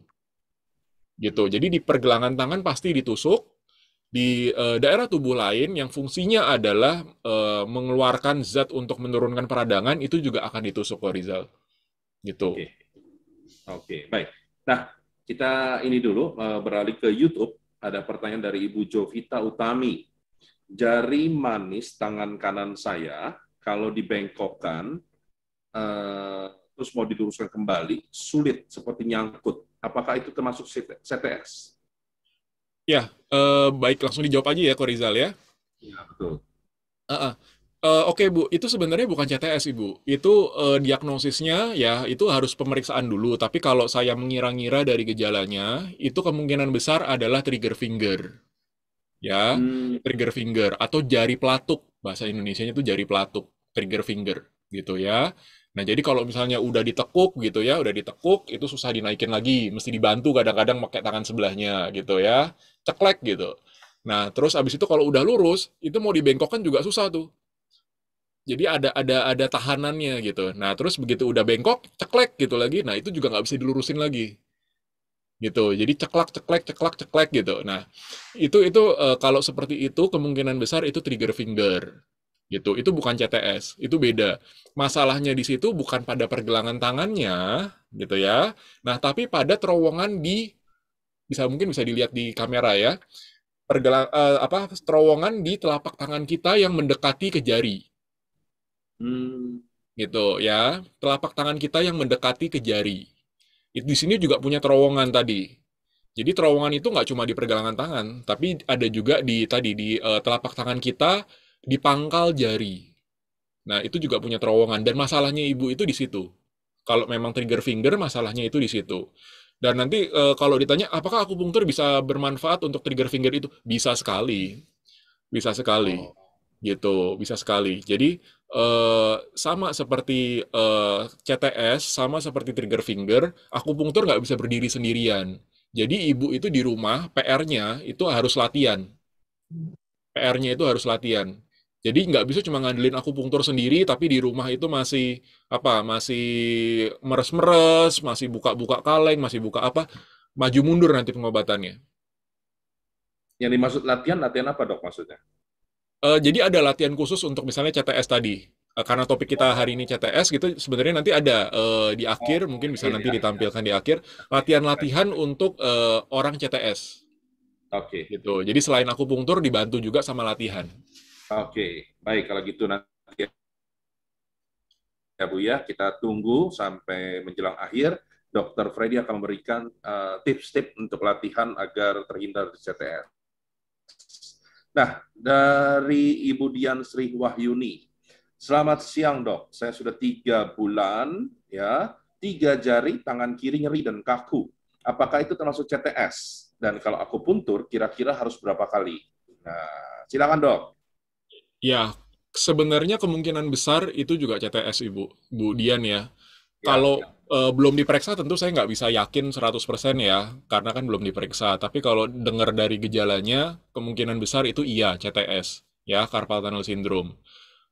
Gitu. Jadi di pergelangan tangan pasti ditusuk, di e, daerah tubuh lain yang fungsinya adalah e, mengeluarkan zat untuk menurunkan peradangan itu juga akan ditusuk, Rizal. Gitu. Okay. Oke, okay, baik. Nah, kita ini dulu eh, beralih ke YouTube. Ada pertanyaan dari Ibu Jovita Utami. Jari manis tangan kanan saya kalau dibengkokkan uh, terus mau diluruskan kembali sulit seperti nyangkut. Apakah itu termasuk CTS? Ya, eh, baik langsung dijawab aja ya, Korizal ya. Iya betul. Uh -uh. Eh, oke okay, Bu, itu sebenarnya bukan CTS Ibu. Itu uh, diagnosisnya ya itu harus pemeriksaan dulu. Tapi kalau saya mengira-ngira dari gejalanya, itu kemungkinan besar adalah trigger finger, ya hmm. trigger finger atau jari pelatuk bahasa indonesia itu jari pelatuk, trigger finger gitu ya. Nah jadi kalau misalnya udah ditekuk gitu ya, udah ditekuk itu susah dinaikin lagi, mesti dibantu kadang-kadang pakai tangan sebelahnya gitu ya, ceklek gitu. Nah terus abis itu kalau udah lurus, itu mau dibengkokkan juga susah tuh jadi ada ada ada tahanannya gitu nah terus begitu udah bengkok ceklek gitu lagi nah itu juga nggak bisa dilurusin lagi gitu jadi ceklek ceklek ceklek ceklek gitu nah itu itu e, kalau seperti itu kemungkinan besar itu trigger finger gitu itu bukan CTS itu beda masalahnya di situ bukan pada pergelangan tangannya gitu ya nah tapi pada terowongan di bisa mungkin bisa dilihat di kamera ya pergelang eh, apa terowongan di telapak tangan kita yang mendekati ke jari Hmm. Gitu ya. Telapak tangan kita yang mendekati ke jari. Itu di sini juga punya terowongan tadi. Jadi terowongan itu nggak cuma di pergelangan tangan, tapi ada juga di tadi di uh, telapak tangan kita di pangkal jari. Nah, itu juga punya terowongan dan masalahnya ibu itu di situ. Kalau memang trigger finger masalahnya itu di situ. Dan nanti e, kalau ditanya apakah akupunktur bisa bermanfaat untuk trigger finger itu? Bisa sekali. Bisa sekali. Oh gitu bisa sekali jadi uh, sama seperti uh, eh, CTS sama seperti trigger finger aku pungtur nggak bisa berdiri sendirian jadi ibu itu di rumah PR-nya itu harus latihan PR-nya itu harus latihan jadi nggak bisa cuma ngandelin aku pungtur sendiri, tapi di rumah itu masih apa? Masih meres-meres, masih buka-buka kaleng, masih buka apa? Maju mundur nanti pengobatannya. Yang dimaksud latihan, latihan apa dok maksudnya? uh, jadi ada latihan khusus untuk misalnya CTS tadi. Uh, karena topik kita hari ini CTS gitu, sebenarnya nanti ada uh, di akhir, oh, mungkin bisa iya, nanti iya, iya. ditampilkan di akhir, latihan-latihan untuk uh, orang CTS. Oke. Okay. Gitu. Jadi selain aku pungtur, dibantu juga sama latihan. Oke, okay. baik kalau gitu nanti ya Bu ya, kita tunggu sampai menjelang akhir. Dokter Freddy akan memberikan tips-tips uh, untuk latihan agar terhindar dari CTS. Nah, dari Ibu Dian Sri Wahyuni. Selamat siang dok, saya sudah tiga bulan ya, tiga jari tangan kiri nyeri dan kaku. Apakah itu termasuk CTS? Dan kalau aku puntur, kira-kira harus berapa kali? Nah, silakan dok. Ya, sebenarnya kemungkinan besar itu juga CTS Ibu, Bu Dian ya. Ya, kalau uh, belum diperiksa tentu saya nggak bisa yakin 100% ya, karena kan belum diperiksa. Tapi kalau dengar dari gejalanya, kemungkinan besar itu iya, CTS, ya, carpal tunnel syndrome.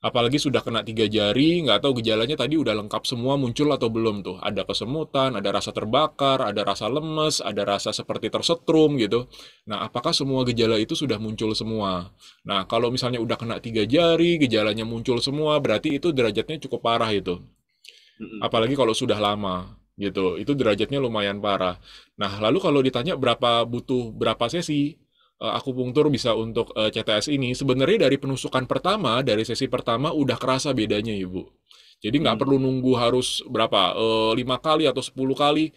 Apalagi sudah kena tiga jari, nggak tahu gejalanya tadi udah lengkap semua muncul atau belum tuh. Ada kesemutan, ada rasa terbakar, ada rasa lemes, ada rasa seperti tersetrum gitu. Nah, apakah semua gejala itu sudah muncul semua? Nah, kalau misalnya udah kena tiga jari, gejalanya muncul semua, berarti itu derajatnya cukup parah itu Apalagi kalau sudah lama gitu. Itu derajatnya lumayan parah. Nah, lalu kalau ditanya berapa butuh berapa sesi uh, eh, pungtur bisa untuk uh, eh, CTS ini, sebenarnya dari penusukan pertama, dari sesi pertama udah kerasa bedanya, Ibu. Jadi nggak hmm. perlu nunggu harus berapa eh, lima e, kali atau 10 kali.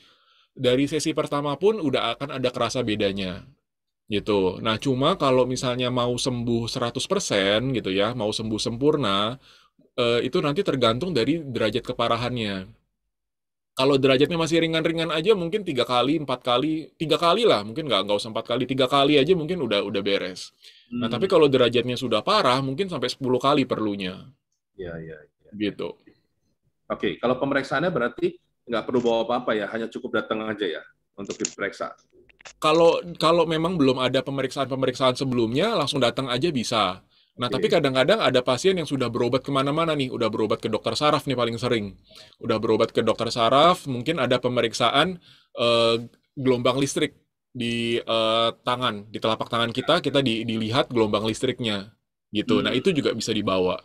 Dari sesi pertama pun udah akan ada kerasa bedanya gitu. Nah, cuma kalau misalnya mau sembuh 100% gitu ya, mau sembuh sempurna, uh, itu nanti tergantung dari derajat keparahannya. Kalau derajatnya masih ringan-ringan aja mungkin tiga kali, empat kali, tiga kali lah mungkin nggak nggak usah empat kali, tiga kali aja mungkin udah udah beres. Hmm. Nah tapi hmm. kalau derajatnya sudah parah mungkin sampai sepuluh kali perlunya. Iya iya. Ya. Gitu. Oke, kalau pemeriksaannya berarti nggak perlu bawa apa-apa ya, hanya cukup datang aja ya untuk diperiksa kalau kalau memang belum ada pemeriksaan-pemeriksaan sebelumnya langsung datang aja bisa. Nah, okay. tapi kadang-kadang ada pasien yang sudah berobat kemana-mana nih, udah berobat ke dokter saraf nih paling sering. Udah berobat ke dokter saraf, mungkin ada pemeriksaan uh, gelombang listrik di uh, tangan, di telapak tangan kita, kita di, dilihat gelombang listriknya, gitu. Nah, hmm. Nah, itu juga bisa dibawa,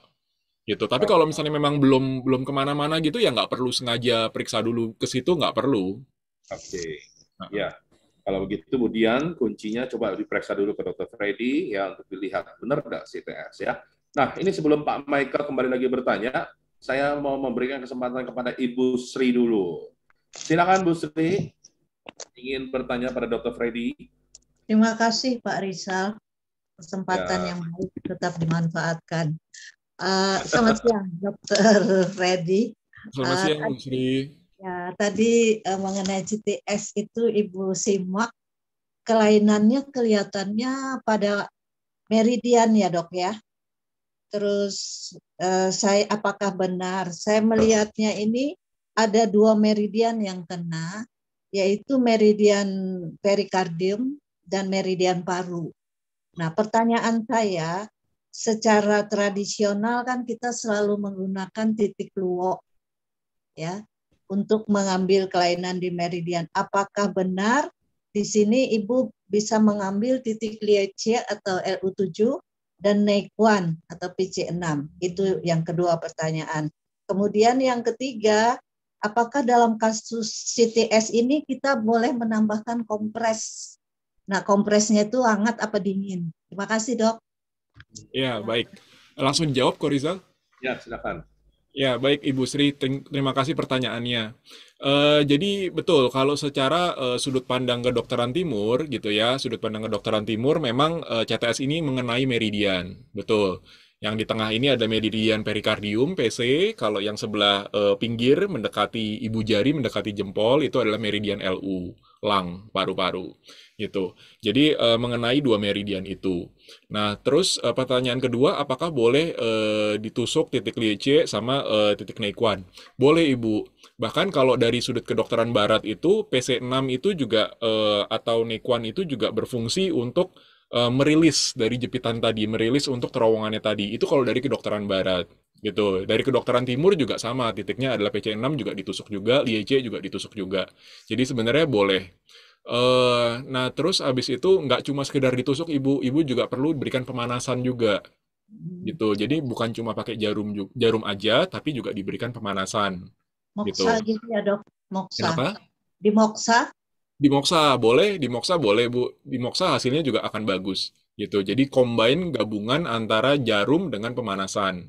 gitu. Tapi kalau misalnya memang belum belum kemana-mana gitu, ya nggak perlu sengaja periksa dulu ke situ, nggak perlu. Oke, okay. nah. ya. Yeah kalau begitu, kemudian kuncinya coba diperiksa dulu ke Dr. Freddy ya untuk dilihat benar nggak CTS ya. Nah, ini sebelum Pak Michael kembali lagi bertanya, saya mau memberikan kesempatan kepada Ibu Sri dulu. Silakan Bu Sri, ingin bertanya pada Dr. Freddy. Terima kasih Pak Rizal. Kesempatan ya. yang baik tetap dimanfaatkan. Uh, selamat siang Dr. Freddy. Selamat eh, siang Bu Sri. Ya, tadi eh, mengenai GTS itu Ibu simak kelainannya kelihatannya pada meridian ya dok ya. Terus eh, saya apakah benar? Saya melihatnya ini ada dua meridian yang kena, yaitu meridian perikardium dan meridian paru. Nah, pertanyaan saya, secara tradisional kan kita selalu menggunakan titik luwok ya untuk mengambil kelainan di meridian. Apakah benar di sini Ibu bisa mengambil titik C atau LU7 dan naik 1 atau PC6? Itu yang kedua pertanyaan. Kemudian yang ketiga, apakah dalam kasus CTS ini kita boleh menambahkan kompres? Nah, kompresnya itu hangat apa dingin? Terima kasih, Dok. Ya, baik. Langsung jawab, Korizal. Ya, silakan. Ya, baik Ibu Sri, terima kasih pertanyaannya. Uh, jadi betul kalau secara uh, sudut pandang kedokteran timur gitu ya, sudut pandang kedokteran timur memang uh, eh, CTS ini mengenai meridian. Betul. Yang di tengah ini ada meridian perikardium PC, kalau yang sebelah uh, pinggir mendekati ibu jari, mendekati jempol itu adalah meridian LU, lang, paru-paru gitu. Jadi uh, mengenai dua meridian itu. Nah, terus uh, pertanyaan kedua, apakah boleh uh, ditusuk titik liece sama uh, titik neikuan? Boleh ibu. Bahkan kalau dari sudut kedokteran barat itu PC6 itu juga uh, atau neikuan itu juga berfungsi untuk uh, merilis dari jepitan tadi, merilis untuk terowongannya tadi. Itu kalau dari kedokteran barat gitu. Dari kedokteran timur juga sama, titiknya adalah PC6 juga ditusuk juga, LIEC juga ditusuk juga. Jadi sebenarnya boleh. Eh, nah terus abis itu nggak cuma sekedar ditusuk ibu, ibu juga perlu diberikan pemanasan juga hmm. gitu. Jadi bukan cuma pakai jarum jarum aja, tapi juga diberikan pemanasan. Moksa gitu, gitu ya dok, moksa. Kenapa? Di moksa? Di moksa boleh, di moksa boleh bu. Di moksa hasilnya juga akan bagus gitu. Jadi combine gabungan antara jarum dengan pemanasan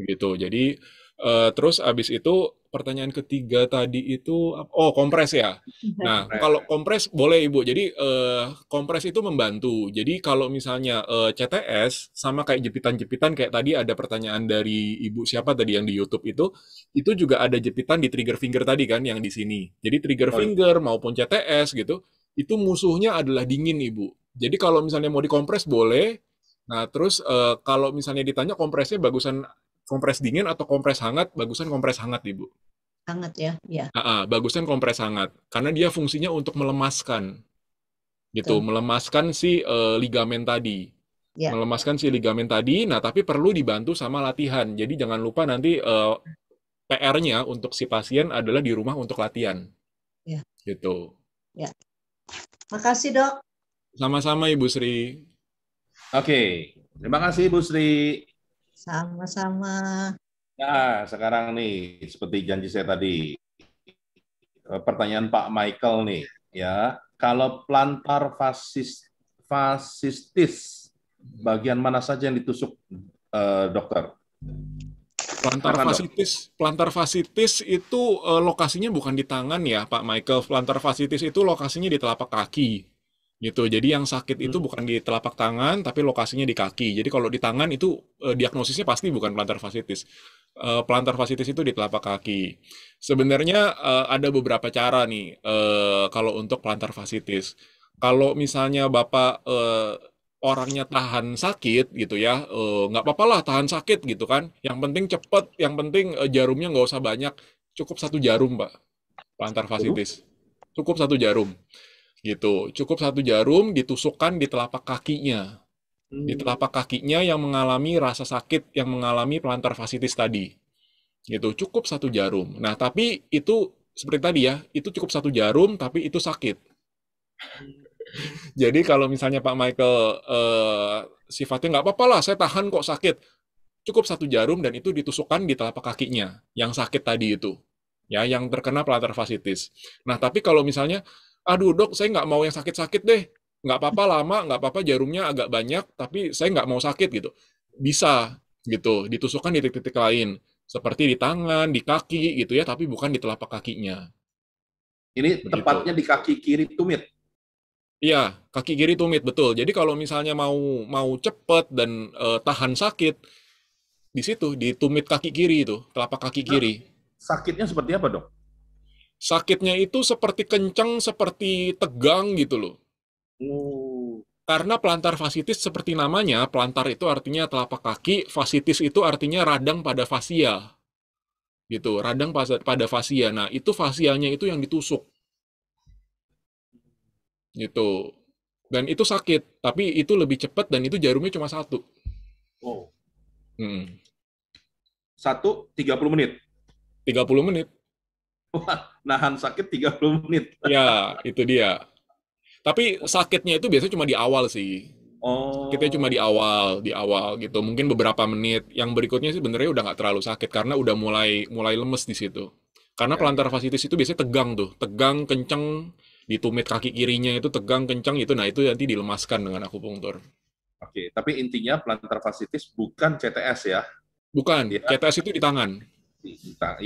gitu. Jadi uh, terus abis itu pertanyaan ketiga tadi itu oh kompres ya. Nah kalau kompres boleh ibu. Jadi uh, kompres itu membantu. Jadi kalau misalnya uh, eh, CTS sama kayak jepitan-jepitan kayak tadi ada pertanyaan dari ibu siapa tadi yang di YouTube itu itu juga ada jepitan di trigger finger tadi kan yang di sini. Jadi trigger oh. finger maupun CTS gitu itu musuhnya adalah dingin ibu. Jadi kalau misalnya mau dikompres boleh. Nah terus uh, kalau misalnya ditanya kompresnya bagusan kompres dingin atau kompres hangat? Bagusan kompres hangat, Ibu. Hangat ya, ya. Aa, bagusan kompres hangat. Karena dia fungsinya untuk melemaskan. Gitu, Betul. melemaskan si uh, ligamen tadi. Ya. Melemaskan si ligamen tadi, nah tapi perlu dibantu sama latihan. Jadi jangan lupa nanti uh, eh, PR-nya untuk si pasien adalah di rumah untuk latihan. Ya. Gitu. Ya. Makasih, Dok. Sama-sama, Ibu Sri. Oke, okay. terima kasih ibu Sri. Sama-sama. Nah, sekarang nih seperti janji saya tadi. Eh, pertanyaan Pak Michael nih, ya. Kalau plantar fasis, fasistis, bagian mana saja yang ditusuk eh, dokter? Plantar fascitis, plantar fascitis itu eh, lokasinya bukan di tangan ya, Pak Michael. Plantar fascitis itu lokasinya di telapak kaki gitu. Jadi yang sakit hmm. itu bukan di telapak tangan, tapi lokasinya di kaki. Jadi kalau di tangan itu eh, diagnosisnya pasti bukan plantar fasciitis. Eh, plantar fasciitis itu di telapak kaki. Sebenarnya eh, ada beberapa cara nih eh, kalau untuk plantar fasciitis. Kalau misalnya bapak eh, orangnya tahan sakit gitu ya eh, nggak apa-apa lah tahan sakit gitu kan. Yang penting cepet, yang penting eh, jarumnya nggak usah banyak, cukup satu jarum pak plantar fasciitis. Cukup satu jarum gitu. Cukup satu jarum ditusukkan di telapak kakinya. Di hmm. telapak kakinya yang mengalami rasa sakit yang mengalami plantar fasciitis tadi. Gitu, cukup satu jarum. Nah, tapi itu seperti tadi ya, itu cukup satu jarum tapi itu sakit. Hmm. Jadi kalau misalnya Pak Michael eh, sifatnya nggak apa-apa lah, saya tahan kok sakit. Cukup satu jarum dan itu ditusukkan di telapak kakinya yang sakit tadi itu. Ya, yang terkena plantar fasciitis. Nah, tapi kalau misalnya aduh dok saya nggak mau yang sakit-sakit deh nggak apa-apa lama nggak apa-apa jarumnya agak banyak tapi saya nggak mau sakit gitu bisa gitu ditusukkan di titik-titik lain seperti di tangan di kaki gitu ya tapi bukan di telapak kakinya ini Begitu. tepatnya di kaki kiri tumit Iya, kaki kiri tumit betul. Jadi kalau misalnya mau mau cepet dan e, tahan sakit di situ di tumit kaki kiri itu, telapak kaki nah, kiri. Nah, sakitnya seperti apa, Dok? sakitnya itu seperti kencang, seperti tegang gitu loh. Oh. Karena plantar fasitis seperti namanya, plantar itu artinya telapak kaki, fasitis itu artinya radang pada fasia, Gitu, radang pada fasia. Nah, itu fasianya itu yang ditusuk. Gitu. Dan itu sakit, tapi itu lebih cepat dan itu jarumnya cuma satu. Oh. Hmm. Satu, 30 menit? 30 menit Wah, nahan sakit 30 menit. Ya, itu dia. Tapi sakitnya itu biasanya cuma di awal sih. Oh. Kita cuma di awal, di awal gitu. Mungkin beberapa menit. Yang berikutnya sih benernya udah nggak terlalu sakit karena udah mulai mulai lemes di situ. Karena ya. plantar fasciitis itu biasanya tegang tuh, tegang kencang di tumit kaki kirinya itu tegang kencang itu. Nah, itu nanti dilemaskan dengan akupunktur. Oke, tapi intinya plantar fasciitis bukan CTS ya. Bukan, ya. CTS itu di tangan.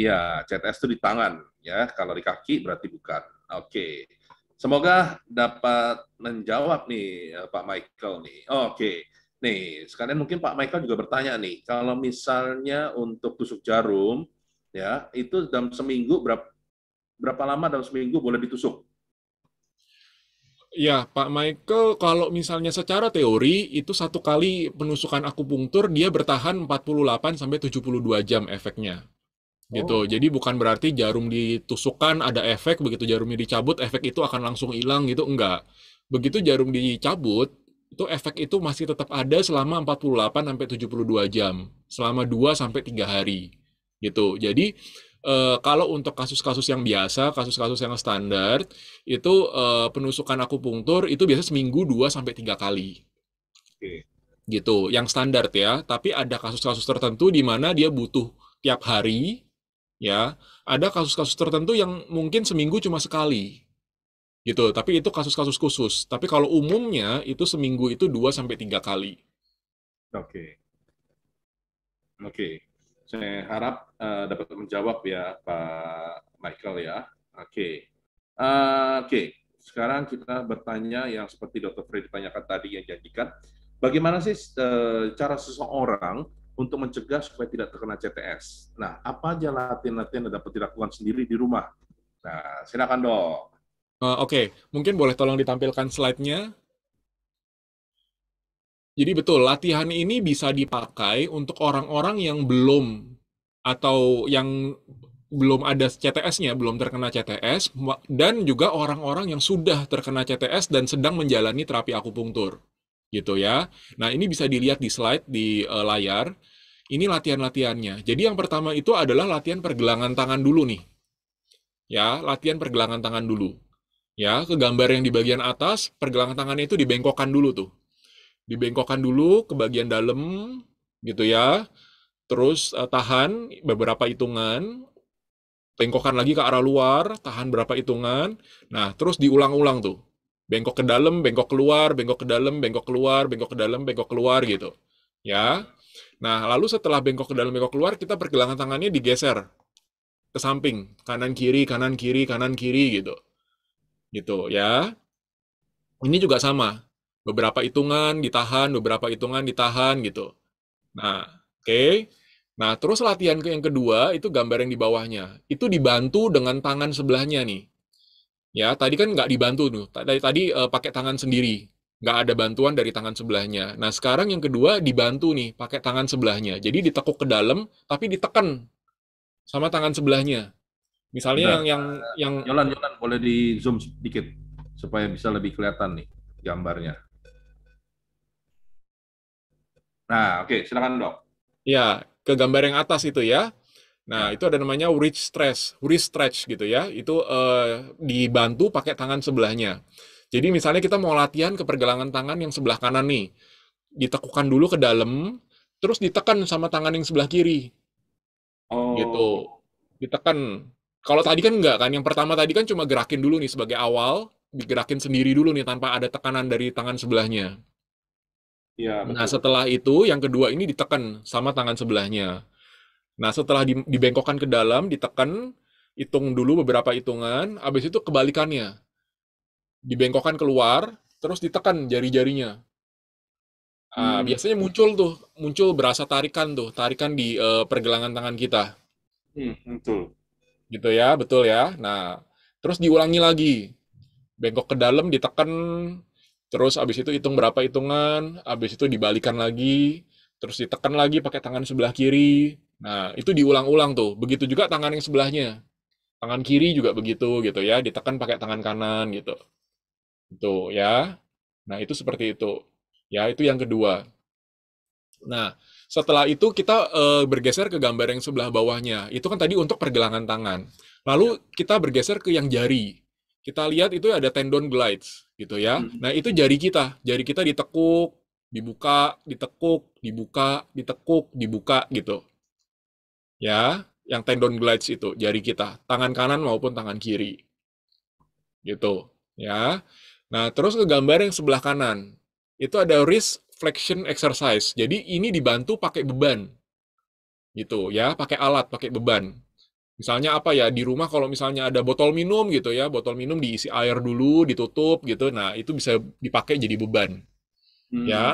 Iya, CTS itu di tangan ya. Kalau di kaki berarti bukan. Oke. Semoga dapat menjawab nih eh, Pak Michael nih. Oke. Nih, sekalian mungkin Pak Michael juga bertanya nih, kalau misalnya untuk tusuk jarum ya, itu dalam seminggu berapa berapa lama dalam seminggu boleh ditusuk? Ya, Pak Michael, kalau misalnya secara teori, itu satu kali penusukan akupunktur, dia bertahan 48 sampai 72 jam efeknya gitu. Oh. Jadi bukan berarti jarum ditusukkan ada efek begitu jarumnya dicabut efek itu akan langsung hilang gitu enggak. Begitu jarum dicabut itu efek itu masih tetap ada selama 48 sampai 72 jam, selama 2 sampai 3 hari gitu. Jadi e, kalau untuk kasus-kasus yang biasa, kasus-kasus yang standar, itu e, penusukan akupunktur itu biasa seminggu 2 sampai 3 kali. Oke. Gitu, yang standar ya. Tapi ada kasus-kasus tertentu di mana dia butuh tiap hari ya ada kasus-kasus tertentu yang mungkin seminggu cuma sekali gitu tapi itu kasus-kasus khusus tapi kalau umumnya itu seminggu itu dua sampai tiga kali oke okay. oke okay. saya harap uh, dapat menjawab ya Pak Michael ya oke okay. uh, eh, oke okay. sekarang kita bertanya yang seperti Dokter Fred tanyakan tadi yang janjikan bagaimana sih uh, cara seseorang untuk mencegah supaya tidak terkena CTS. Nah, apa aja latihan-latihan yang dapat dilakukan sendiri di rumah? Nah, silakan dong. Uh, eh, Oke, okay. mungkin boleh tolong ditampilkan slide-nya. Jadi betul, latihan ini bisa dipakai untuk orang-orang yang belum atau yang belum ada CTS-nya, belum terkena CTS, dan juga orang-orang yang sudah terkena CTS dan sedang menjalani terapi akupunktur gitu ya. Nah, ini bisa dilihat di slide di uh, layar. Ini latihan-latihannya. Jadi yang pertama itu adalah latihan pergelangan tangan dulu nih. Ya, latihan pergelangan tangan dulu. Ya, ke gambar yang di bagian atas, pergelangan tangannya itu dibengkokkan dulu tuh. Dibengkokkan dulu ke bagian dalam gitu ya. Terus uh, tahan beberapa hitungan, bengkokkan lagi ke arah luar, tahan berapa hitungan. Nah, terus diulang-ulang tuh bengkok ke dalam, bengkok keluar, bengkok ke dalam, bengkok keluar, bengkok ke dalam, bengkok keluar gitu. Ya. Nah, lalu setelah bengkok ke dalam, bengkok keluar, kita pergelangan tangannya digeser ke samping, kanan kiri, kanan kiri, kanan kiri gitu. Gitu ya. Ini juga sama. Beberapa hitungan ditahan, beberapa hitungan ditahan gitu. Nah, oke. Okay. Nah, terus latihan yang kedua itu gambar yang di bawahnya. Itu dibantu dengan tangan sebelahnya nih. Ya, tadi kan nggak dibantu tuh. Tadi tadi uh, eh, pakai tangan sendiri, nggak ada bantuan dari tangan sebelahnya. Nah, sekarang yang kedua dibantu nih pakai tangan sebelahnya. Jadi ditekuk ke dalam tapi ditekan sama tangan sebelahnya. Misalnya nah, yang yang yang Yolan, Yolan boleh di zoom sedikit supaya bisa lebih kelihatan nih gambarnya. Nah, oke, okay, silakan dok. Ya, ke gambar yang atas itu ya. Nah, ya. itu ada namanya wrist stress, wrist stretch gitu ya. Itu eh, dibantu pakai tangan sebelahnya. Jadi misalnya kita mau latihan ke pergelangan tangan yang sebelah kanan nih. Ditekukan dulu ke dalam, terus ditekan sama tangan yang sebelah kiri. Gitu. Oh. Gitu. Ditekan. Kalau tadi kan enggak kan, yang pertama tadi kan cuma gerakin dulu nih sebagai awal, digerakin sendiri dulu nih tanpa ada tekanan dari tangan sebelahnya. Ya, Nah, setelah itu yang kedua ini ditekan sama tangan sebelahnya. Nah, setelah dibengkokkan ke dalam, ditekan, hitung dulu beberapa hitungan, habis itu kebalikannya. Dibengkokkan keluar, terus ditekan jari-jarinya. Ah, hmm. biasanya muncul tuh, muncul berasa tarikan tuh, tarikan di uh, pergelangan tangan kita. Hmm, betul. Gitu ya, betul ya. Nah, terus diulangi lagi. Bengkok ke dalam, ditekan, terus habis itu hitung berapa hitungan, habis itu dibalikan lagi, terus ditekan lagi pakai tangan sebelah kiri, Nah, itu diulang-ulang tuh. Begitu juga tangan yang sebelahnya. Tangan kiri juga begitu gitu ya, ditekan pakai tangan kanan gitu. Itu ya. Nah, itu seperti itu. Ya, itu yang kedua. Nah, setelah itu kita e, bergeser ke gambar yang sebelah bawahnya. Itu kan tadi untuk pergelangan tangan. Lalu ya. kita bergeser ke yang jari. Kita lihat itu ada tendon glides gitu ya. Hmm. Nah, itu jari kita. Jari kita ditekuk, dibuka, ditekuk, dibuka, ditekuk, dibuka gitu ya, yang tendon glides itu, jari kita, tangan kanan maupun tangan kiri. Gitu, ya. Nah, terus ke gambar yang sebelah kanan. Itu ada wrist flexion exercise. Jadi ini dibantu pakai beban. Gitu ya, pakai alat, pakai beban. Misalnya apa ya, di rumah kalau misalnya ada botol minum gitu ya, botol minum diisi air dulu, ditutup gitu. Nah, itu bisa dipakai jadi beban. Ya, hmm. Ya,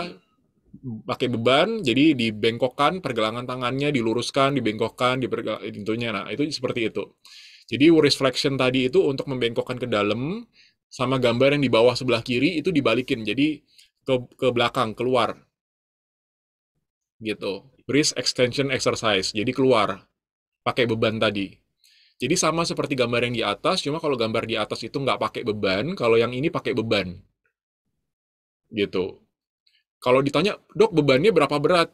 pakai beban jadi dibengkokkan pergelangan tangannya diluruskan dibengkokkan tentunya nah itu seperti itu jadi wrist flexion tadi itu untuk membengkokkan ke dalam sama gambar yang di bawah sebelah kiri itu dibalikin jadi ke ke belakang keluar gitu wrist extension exercise jadi keluar pakai beban tadi jadi sama seperti gambar yang di atas cuma kalau gambar di atas itu nggak pakai beban kalau yang ini pakai beban gitu kalau ditanya, dok bebannya berapa berat?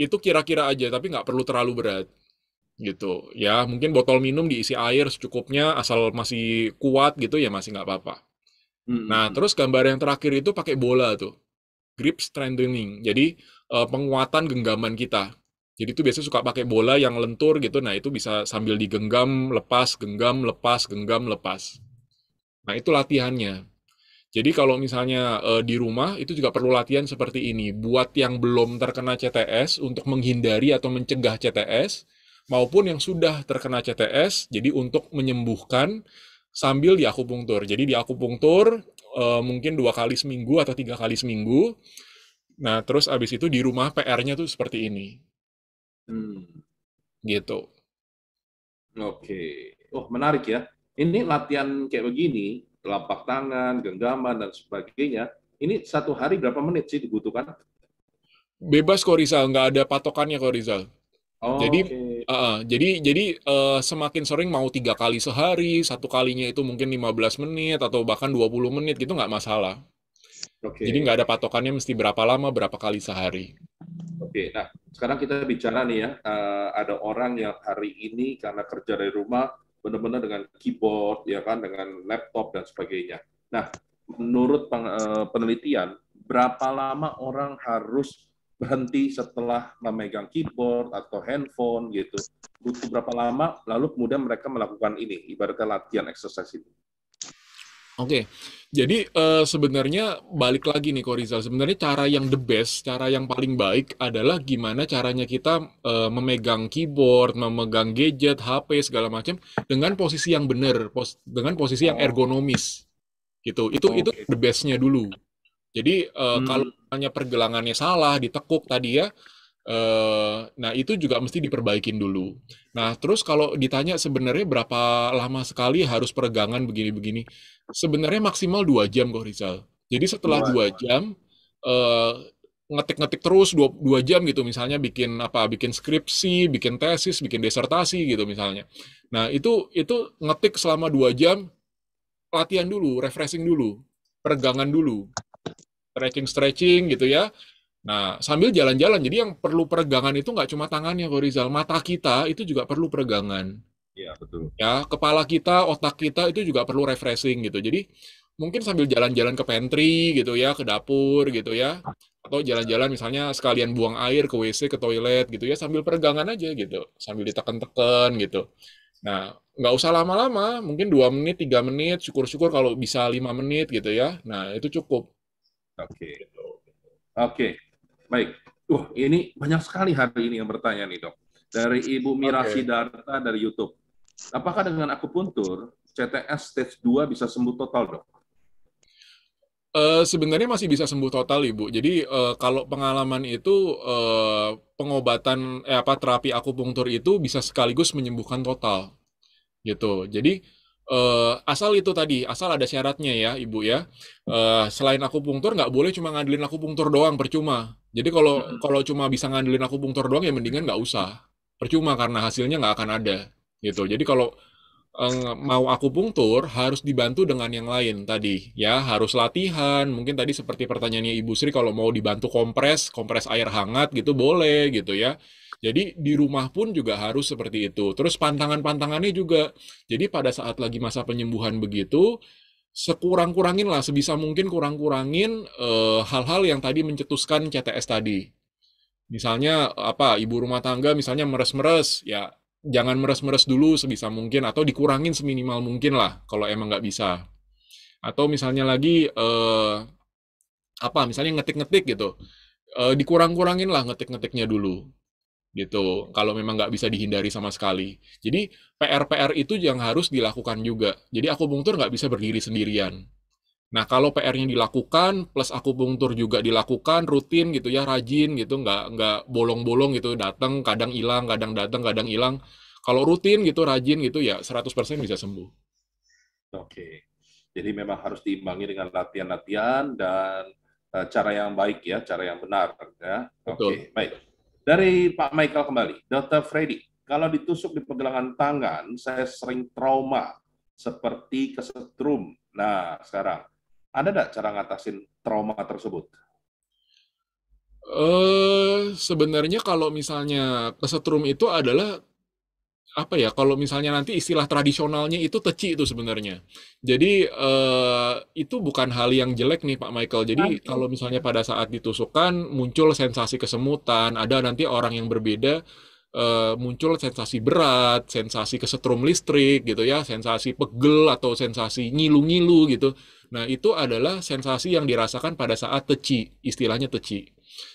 Itu kira-kira aja, tapi nggak perlu terlalu berat gitu ya mungkin botol minum diisi air secukupnya asal masih kuat gitu ya masih nggak apa-apa nah, hmm. nah terus gambar yang terakhir itu pakai bola tuh grip strengthening jadi uh, penguatan genggaman kita jadi itu biasanya suka pakai bola yang lentur gitu nah itu bisa sambil digenggam lepas genggam lepas genggam lepas nah itu latihannya jadi kalau misalnya e, di rumah itu juga perlu latihan seperti ini buat yang belum terkena CTS untuk menghindari atau mencegah CTS maupun yang sudah terkena CTS jadi untuk menyembuhkan sambil di akupunktur. Jadi di akupunktur e, eh, mungkin dua kali seminggu atau tiga kali seminggu. Nah terus abis itu di rumah PR-nya tuh seperti ini. Hmm. Gitu. Oke. Okay. Oh menarik ya. Ini latihan kayak begini telapak tangan, genggaman, dan sebagainya. Ini satu hari berapa menit sih dibutuhkan? Bebas kok Rizal, nggak ada patokannya kok Rizal. Oh, jadi, okay. uh, jadi, jadi uh, semakin sering mau tiga kali sehari, satu kalinya itu mungkin 15 menit atau bahkan 20 menit gitu nggak masalah. Okay. Jadi nggak ada patokannya mesti berapa lama, berapa kali sehari. Oke, okay. nah sekarang kita bicara nih ya, uh, ada orang yang hari ini karena kerja dari rumah benar-benar dengan keyboard ya kan dengan laptop dan sebagainya. Nah, menurut eh, penelitian berapa lama orang harus berhenti setelah memegang keyboard atau handphone gitu butuh berapa lama lalu kemudian mereka melakukan ini ibaratnya latihan exercise ini Oke, jadi uh, sebenarnya balik lagi nih Korizal, sebenarnya cara yang the best, cara yang paling baik adalah gimana caranya kita uh, memegang keyboard, memegang gadget, HP segala macam dengan posisi yang benar, pos dengan posisi yang oh. ergonomis, gitu. Itu itu the bestnya dulu. Jadi uh, hmm. kalau hanya pergelangannya salah, ditekuk tadi ya, Eh, nah itu juga mesti diperbaikin dulu. Nah terus kalau ditanya sebenarnya berapa lama sekali harus peregangan begini-begini, sebenarnya maksimal dua jam kok Rizal. Jadi setelah dua jam eh, ngetik-ngetik terus dua, dua jam gitu misalnya bikin apa bikin skripsi, bikin tesis, bikin desertasi gitu misalnya. Nah itu itu ngetik selama dua jam latihan dulu, refreshing dulu, peregangan dulu, stretching stretching gitu ya Nah, sambil jalan-jalan, jadi yang perlu peregangan itu nggak cuma tangannya, Ko Rizal. Mata kita itu juga perlu peregangan. Iya, betul. Ya, kepala kita, otak kita itu juga perlu refreshing gitu. Jadi, mungkin sambil jalan-jalan ke pantry gitu ya, ke dapur gitu ya, atau jalan-jalan misalnya sekalian buang air ke WC, ke toilet gitu ya, sambil peregangan aja gitu, sambil ditekan-tekan gitu. Nah, nggak usah lama-lama, mungkin dua menit, tiga menit, syukur-syukur kalau bisa lima menit gitu ya. Nah, itu cukup. Oke. Okay. Oke, okay. Baik. Wah, ini banyak sekali hari ini yang bertanya nih, Dok. Dari Ibu Mira okay. Sidarta dari YouTube. Apakah dengan akupuntur CTS stage 2 bisa sembuh total, Dok? Uh, sebenarnya masih bisa sembuh total ibu. Jadi uh, kalau pengalaman itu uh, pengobatan eh, apa terapi akupunktur itu bisa sekaligus menyembuhkan total gitu. Jadi Uh, asal itu tadi, asal ada syaratnya ya, Ibu ya. Uh, selain aku pungtur nggak boleh cuma ngandelin aku pungtur doang, percuma. Jadi kalau hmm. kalau cuma bisa ngandelin aku pungtur doang ya mendingan nggak usah. Percuma karena hasilnya nggak akan ada gitu. Jadi kalau uh, mau pungtur harus dibantu dengan yang lain tadi ya, harus latihan. Mungkin tadi seperti pertanyaannya Ibu Sri kalau mau dibantu kompres, kompres air hangat gitu boleh gitu ya jadi di rumah pun juga harus seperti itu. Terus pantangan-pantangannya juga. Jadi pada saat lagi masa penyembuhan begitu, sekurang-kurangin lah, sebisa mungkin kurang-kurangin eh, hal-hal e, yang tadi mencetuskan CTS tadi. Misalnya apa ibu rumah tangga misalnya meres-meres ya jangan meres-meres dulu sebisa mungkin atau dikurangin seminimal mungkin lah kalau emang nggak bisa. Atau misalnya lagi eh, apa misalnya ngetik-ngetik gitu. Eh, dikurang-kurangin lah ngetik-ngetiknya dulu gitu. Kalau memang nggak bisa dihindari sama sekali. Jadi PR-PR itu yang harus dilakukan juga. Jadi aku bungtur nggak bisa berdiri sendirian. Nah kalau PR-nya dilakukan plus aku bungtur juga dilakukan rutin gitu ya rajin gitu nggak nggak bolong-bolong gitu datang kadang hilang kadang datang kadang hilang kalau rutin gitu rajin gitu ya 100% bisa sembuh. Oke. Jadi memang harus diimbangi dengan latihan-latihan dan eh, cara yang baik ya, cara yang benar ya. Betul. Oke, baik. Dari Pak Michael kembali, Dr. Freddy, kalau ditusuk di pergelangan tangan, saya sering trauma seperti kesetrum. Nah, sekarang, ada tidak cara ngatasin trauma tersebut? Eh, uh, sebenarnya kalau misalnya kesetrum itu adalah apa ya kalau misalnya nanti istilah tradisionalnya itu teci itu sebenarnya jadi eh, itu bukan hal yang jelek nih Pak Michael jadi kalau misalnya pada saat ditusukkan muncul sensasi kesemutan ada nanti orang yang berbeda eh, muncul sensasi berat sensasi kesetrum listrik gitu ya sensasi pegel atau sensasi ngilu-ngilu gitu nah itu adalah sensasi yang dirasakan pada saat teci istilahnya teci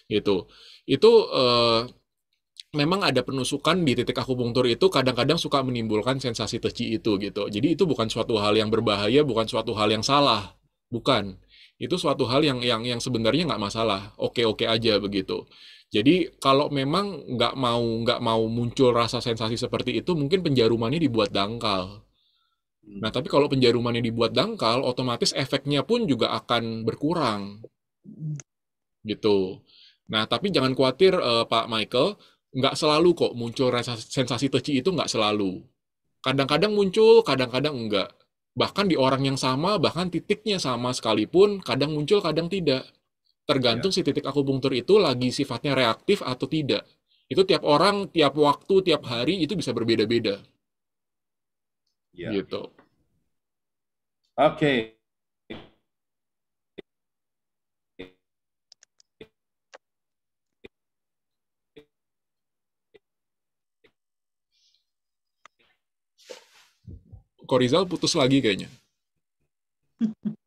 gitu itu uh, memang ada penusukan di titik akupunktur itu kadang-kadang suka menimbulkan sensasi teci itu gitu. Jadi itu bukan suatu hal yang berbahaya, bukan suatu hal yang salah, bukan. Itu suatu hal yang yang yang sebenarnya nggak masalah, oke-oke aja begitu. Jadi kalau memang nggak mau nggak mau muncul rasa sensasi seperti itu, mungkin penjarumannya dibuat dangkal. Hmm. Nah tapi kalau penjarumannya dibuat dangkal, otomatis efeknya pun juga akan berkurang, hmm. gitu. Nah tapi jangan khawatir uh, Pak Michael, nggak selalu kok muncul rasa sensasi teci itu nggak selalu. Kadang-kadang muncul, kadang-kadang enggak. Bahkan di orang yang sama, bahkan titiknya sama sekalipun, kadang muncul, kadang tidak. Tergantung ya. si titik akupunktur itu lagi sifatnya reaktif atau tidak. Itu tiap orang, tiap waktu, tiap hari itu bisa berbeda-beda. Ya. Gitu. Oke, okay. Korizal putus lagi kayaknya. [LAUGHS]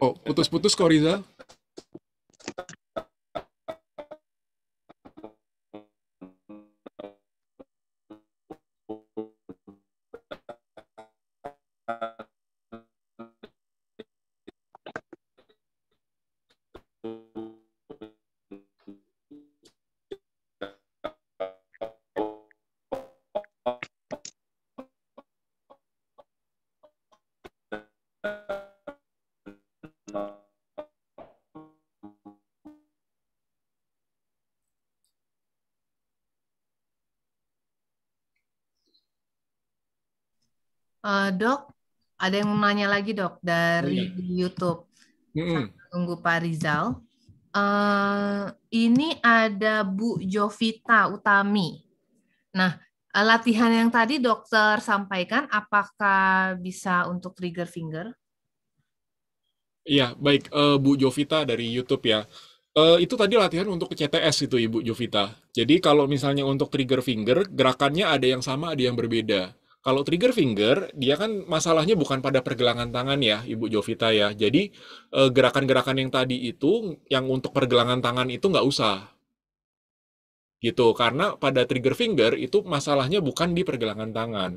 Oh, putus-putus Korizal. Ada yang nanya lagi dok dari iya. YouTube. Mm -hmm. Tunggu Pak Rizal. Uh, ini ada Bu Jovita Utami. Nah, eh, latihan yang tadi dokter sampaikan, apakah bisa untuk trigger finger? Iya, baik uh, Bu Jovita dari YouTube ya. Uh, itu tadi latihan untuk CTS itu Ibu Jovita. Jadi kalau misalnya untuk trigger finger, gerakannya ada yang sama, ada yang berbeda. Kalau trigger finger, dia kan masalahnya bukan pada pergelangan tangan ya, Ibu Jovita ya. Jadi eh, gerakan-gerakan yang tadi itu, yang untuk pergelangan tangan itu nggak usah. Gitu, karena pada trigger finger itu masalahnya bukan di pergelangan tangan.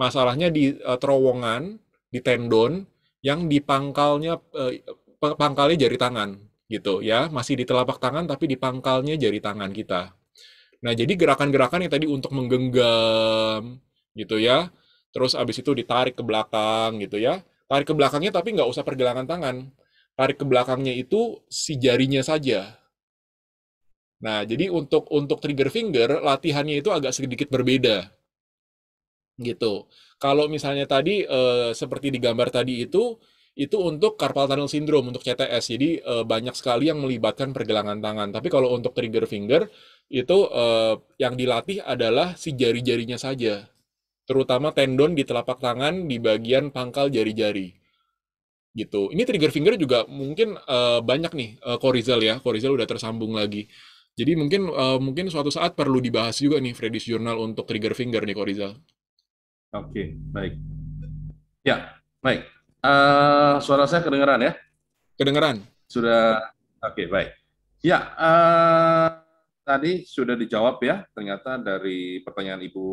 Masalahnya di eh, terowongan, di tendon, yang di pangkalnya, uh, pangkalnya jari tangan gitu ya masih di telapak tangan tapi di pangkalnya jari tangan kita Nah, jadi gerakan-gerakan yang tadi untuk menggenggam, gitu ya. Terus abis itu ditarik ke belakang gitu ya. Tarik ke belakangnya tapi nggak usah pergelangan tangan. Tarik ke belakangnya itu si jarinya saja. Nah, jadi untuk untuk trigger finger latihannya itu agak sedikit berbeda. Gitu. Kalau misalnya tadi e, seperti di gambar tadi itu itu untuk carpal tunnel syndrome untuk CTS. Jadi e, banyak sekali yang melibatkan pergelangan tangan. Tapi kalau untuk trigger finger itu e, yang dilatih adalah si jari-jarinya saja terutama tendon di telapak tangan di bagian pangkal jari-jari gitu. Ini trigger finger juga mungkin uh, banyak nih uh, Korizal ya, Korizal udah tersambung lagi. Jadi mungkin uh, mungkin suatu saat perlu dibahas juga nih Freddy's Journal untuk trigger finger nih Korizal. Oke, okay, baik. Ya, baik. Uh, suara saya kedengeran ya? Kedengeran. Sudah, oke okay, baik. Ya, uh, tadi sudah dijawab ya ternyata dari pertanyaan Ibu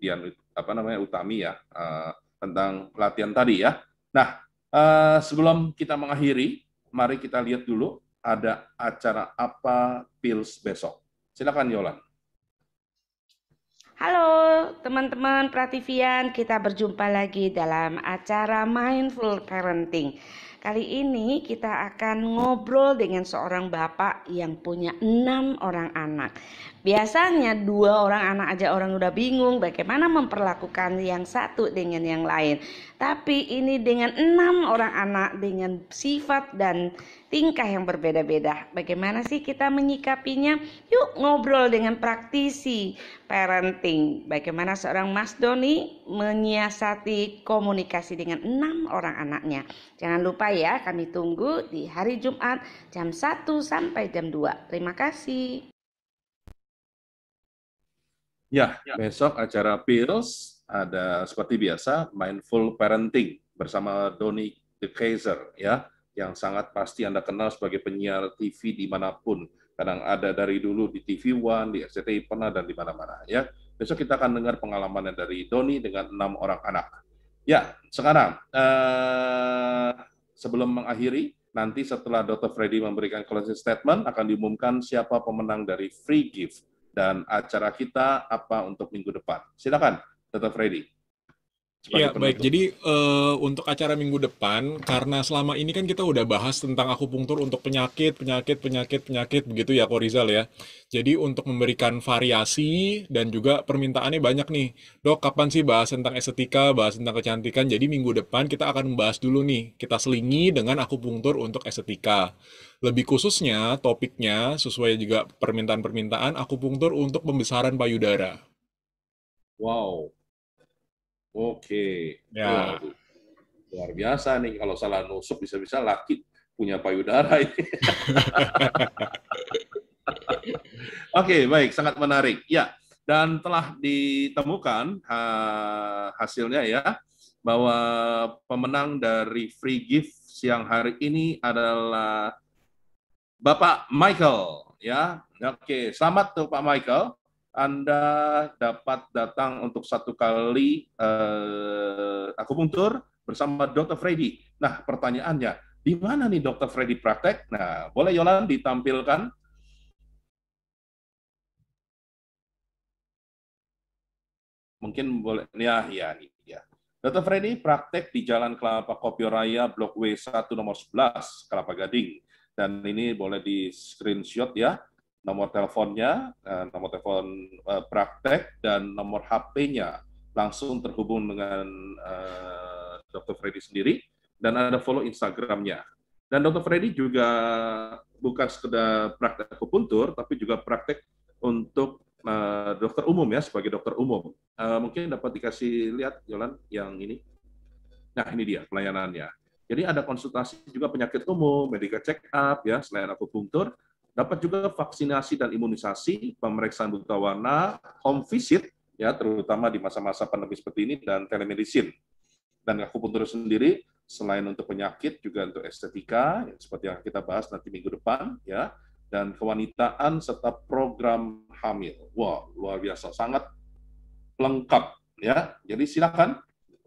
Dian apa namanya Utami ya uh, tentang latihan tadi ya. Nah, uh, sebelum kita mengakhiri, mari kita lihat dulu ada acara apa Pils besok. Silakan Yolan. Halo teman-teman Prativian, kita berjumpa lagi dalam acara Mindful Parenting. Kali ini kita akan ngobrol dengan seorang bapak yang punya enam orang anak. Biasanya dua orang anak aja orang udah bingung bagaimana memperlakukan yang satu dengan yang lain. Tapi ini dengan enam orang anak dengan sifat dan tingkah yang berbeda-beda. Bagaimana sih kita menyikapinya? Yuk ngobrol dengan praktisi parenting. Bagaimana seorang Mas Doni menyiasati komunikasi dengan enam orang anaknya. Jangan lupa ya, kami tunggu di hari Jumat jam 1 sampai jam 2. Terima kasih. Ya, ya, besok acara Pills ada seperti biasa Mindful Parenting bersama Doni The Kaiser ya, yang sangat pasti Anda kenal sebagai penyiar TV dimanapun. Kadang ada dari dulu di TV One, di SCTI pernah dan di mana-mana ya. Besok kita akan dengar pengalamannya dari Doni dengan enam orang anak. Ya, sekarang eh, sebelum mengakhiri, nanti setelah Dr. Freddy memberikan closing statement akan diumumkan siapa pemenang dari free gift dan acara kita apa untuk minggu depan. Silakan, tetap ready. Iya baik, jadi uh, untuk acara minggu depan, karena selama ini kan kita udah bahas tentang akupunktur untuk penyakit, penyakit, penyakit, penyakit, begitu ya Rizal ya. Jadi untuk memberikan variasi dan juga permintaannya banyak nih, dok kapan sih bahas tentang estetika, bahas tentang kecantikan, jadi minggu depan kita akan membahas dulu nih, kita selingi dengan akupunktur untuk estetika. Lebih khususnya topiknya sesuai juga permintaan-permintaan akupunktur untuk pembesaran payudara. Wow, Oke. Ya. Oh, Luar biasa nih kalau salah nusuk bisa-bisa laki punya payudara. [LAUGHS] Oke, okay, baik, sangat menarik. Ya, dan telah ditemukan uh, hasilnya ya bahwa pemenang dari free gift siang hari ini adalah Bapak Michael ya. Oke, okay. selamat tuh Pak Michael. Anda dapat datang untuk satu kali eh, akupunktur bersama Dr. Freddy. Nah, pertanyaannya, di mana nih Dr. Freddy praktek? Nah, boleh Yolan ditampilkan? Mungkin boleh, ya, ya, ya. Dr. Freddy praktek di Jalan Kelapa Kopi Raya, Blok W1, nomor 11, Kelapa Gading. Dan ini boleh di screenshot ya nomor teleponnya, eh, nomor telepon eh, praktek, dan nomor HP-nya langsung terhubung dengan eh, Dr. Freddy sendiri, dan ada follow Instagram-nya. Dan Dr. Freddy juga bukan sekedar praktek akupuntur, tapi juga praktek untuk dokter umum ya, sebagai dokter umum. mungkin dapat dikasih lihat, Yolan, yang ini. Nah, ini dia pelayanannya. Jadi ada konsultasi juga penyakit umum, medical check up ya, selain akupunktur, Dapat juga vaksinasi dan imunisasi, pemeriksaan buta warna, home visit, ya terutama di masa-masa pandemi seperti ini, dan telemedicine. Dan aku pun terus sendiri, selain untuk penyakit, juga untuk estetika, ya, seperti yang kita bahas nanti minggu depan, ya dan kewanitaan serta program hamil. Wah, wow, luar biasa, sangat lengkap ya. Jadi silakan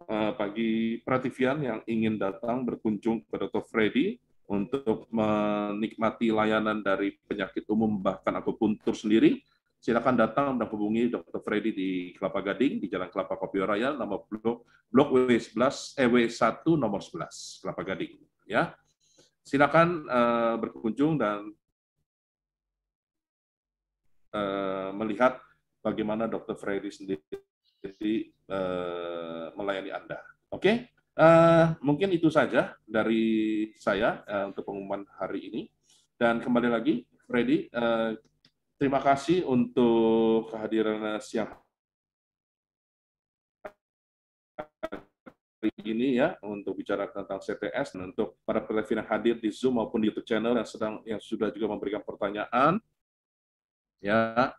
eh, bagi perhatian yang ingin datang berkunjung ke Dr. Freddy untuk menikmati layanan dari penyakit umum bahkan akupuntur sendiri, silakan datang dan hubungi Dr. Freddy di Kelapa Gading di Jalan Kelapa Kopi Raya nomor blok blok W11 EW 1 nomor 11 Kelapa Gading ya. Silakan uh, berkunjung dan uh, melihat bagaimana Dr. Freddy sendiri uh, melayani Anda. Oke? Okay? Uh, mungkin itu saja dari saya uh, untuk pengumuman hari ini. Dan kembali lagi, Freddy, uh, terima kasih untuk kehadiran siang hari ini ya untuk bicara tentang CTS dan untuk para peneliti yang hadir di Zoom maupun di YouTube channel yang sedang yang sudah juga memberikan pertanyaan ya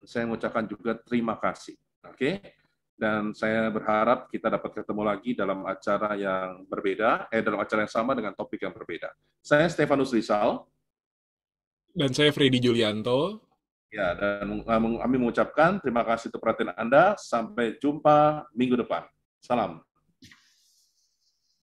saya mengucapkan juga terima kasih. Oke. Okay? dan saya berharap kita dapat ketemu lagi dalam acara yang berbeda, eh dalam acara yang sama dengan topik yang berbeda. Saya Stefanus Rizal. Dan saya Freddy Julianto. Ya, dan kami mengucapkan terima kasih untuk perhatian Anda. Sampai jumpa minggu depan. Salam.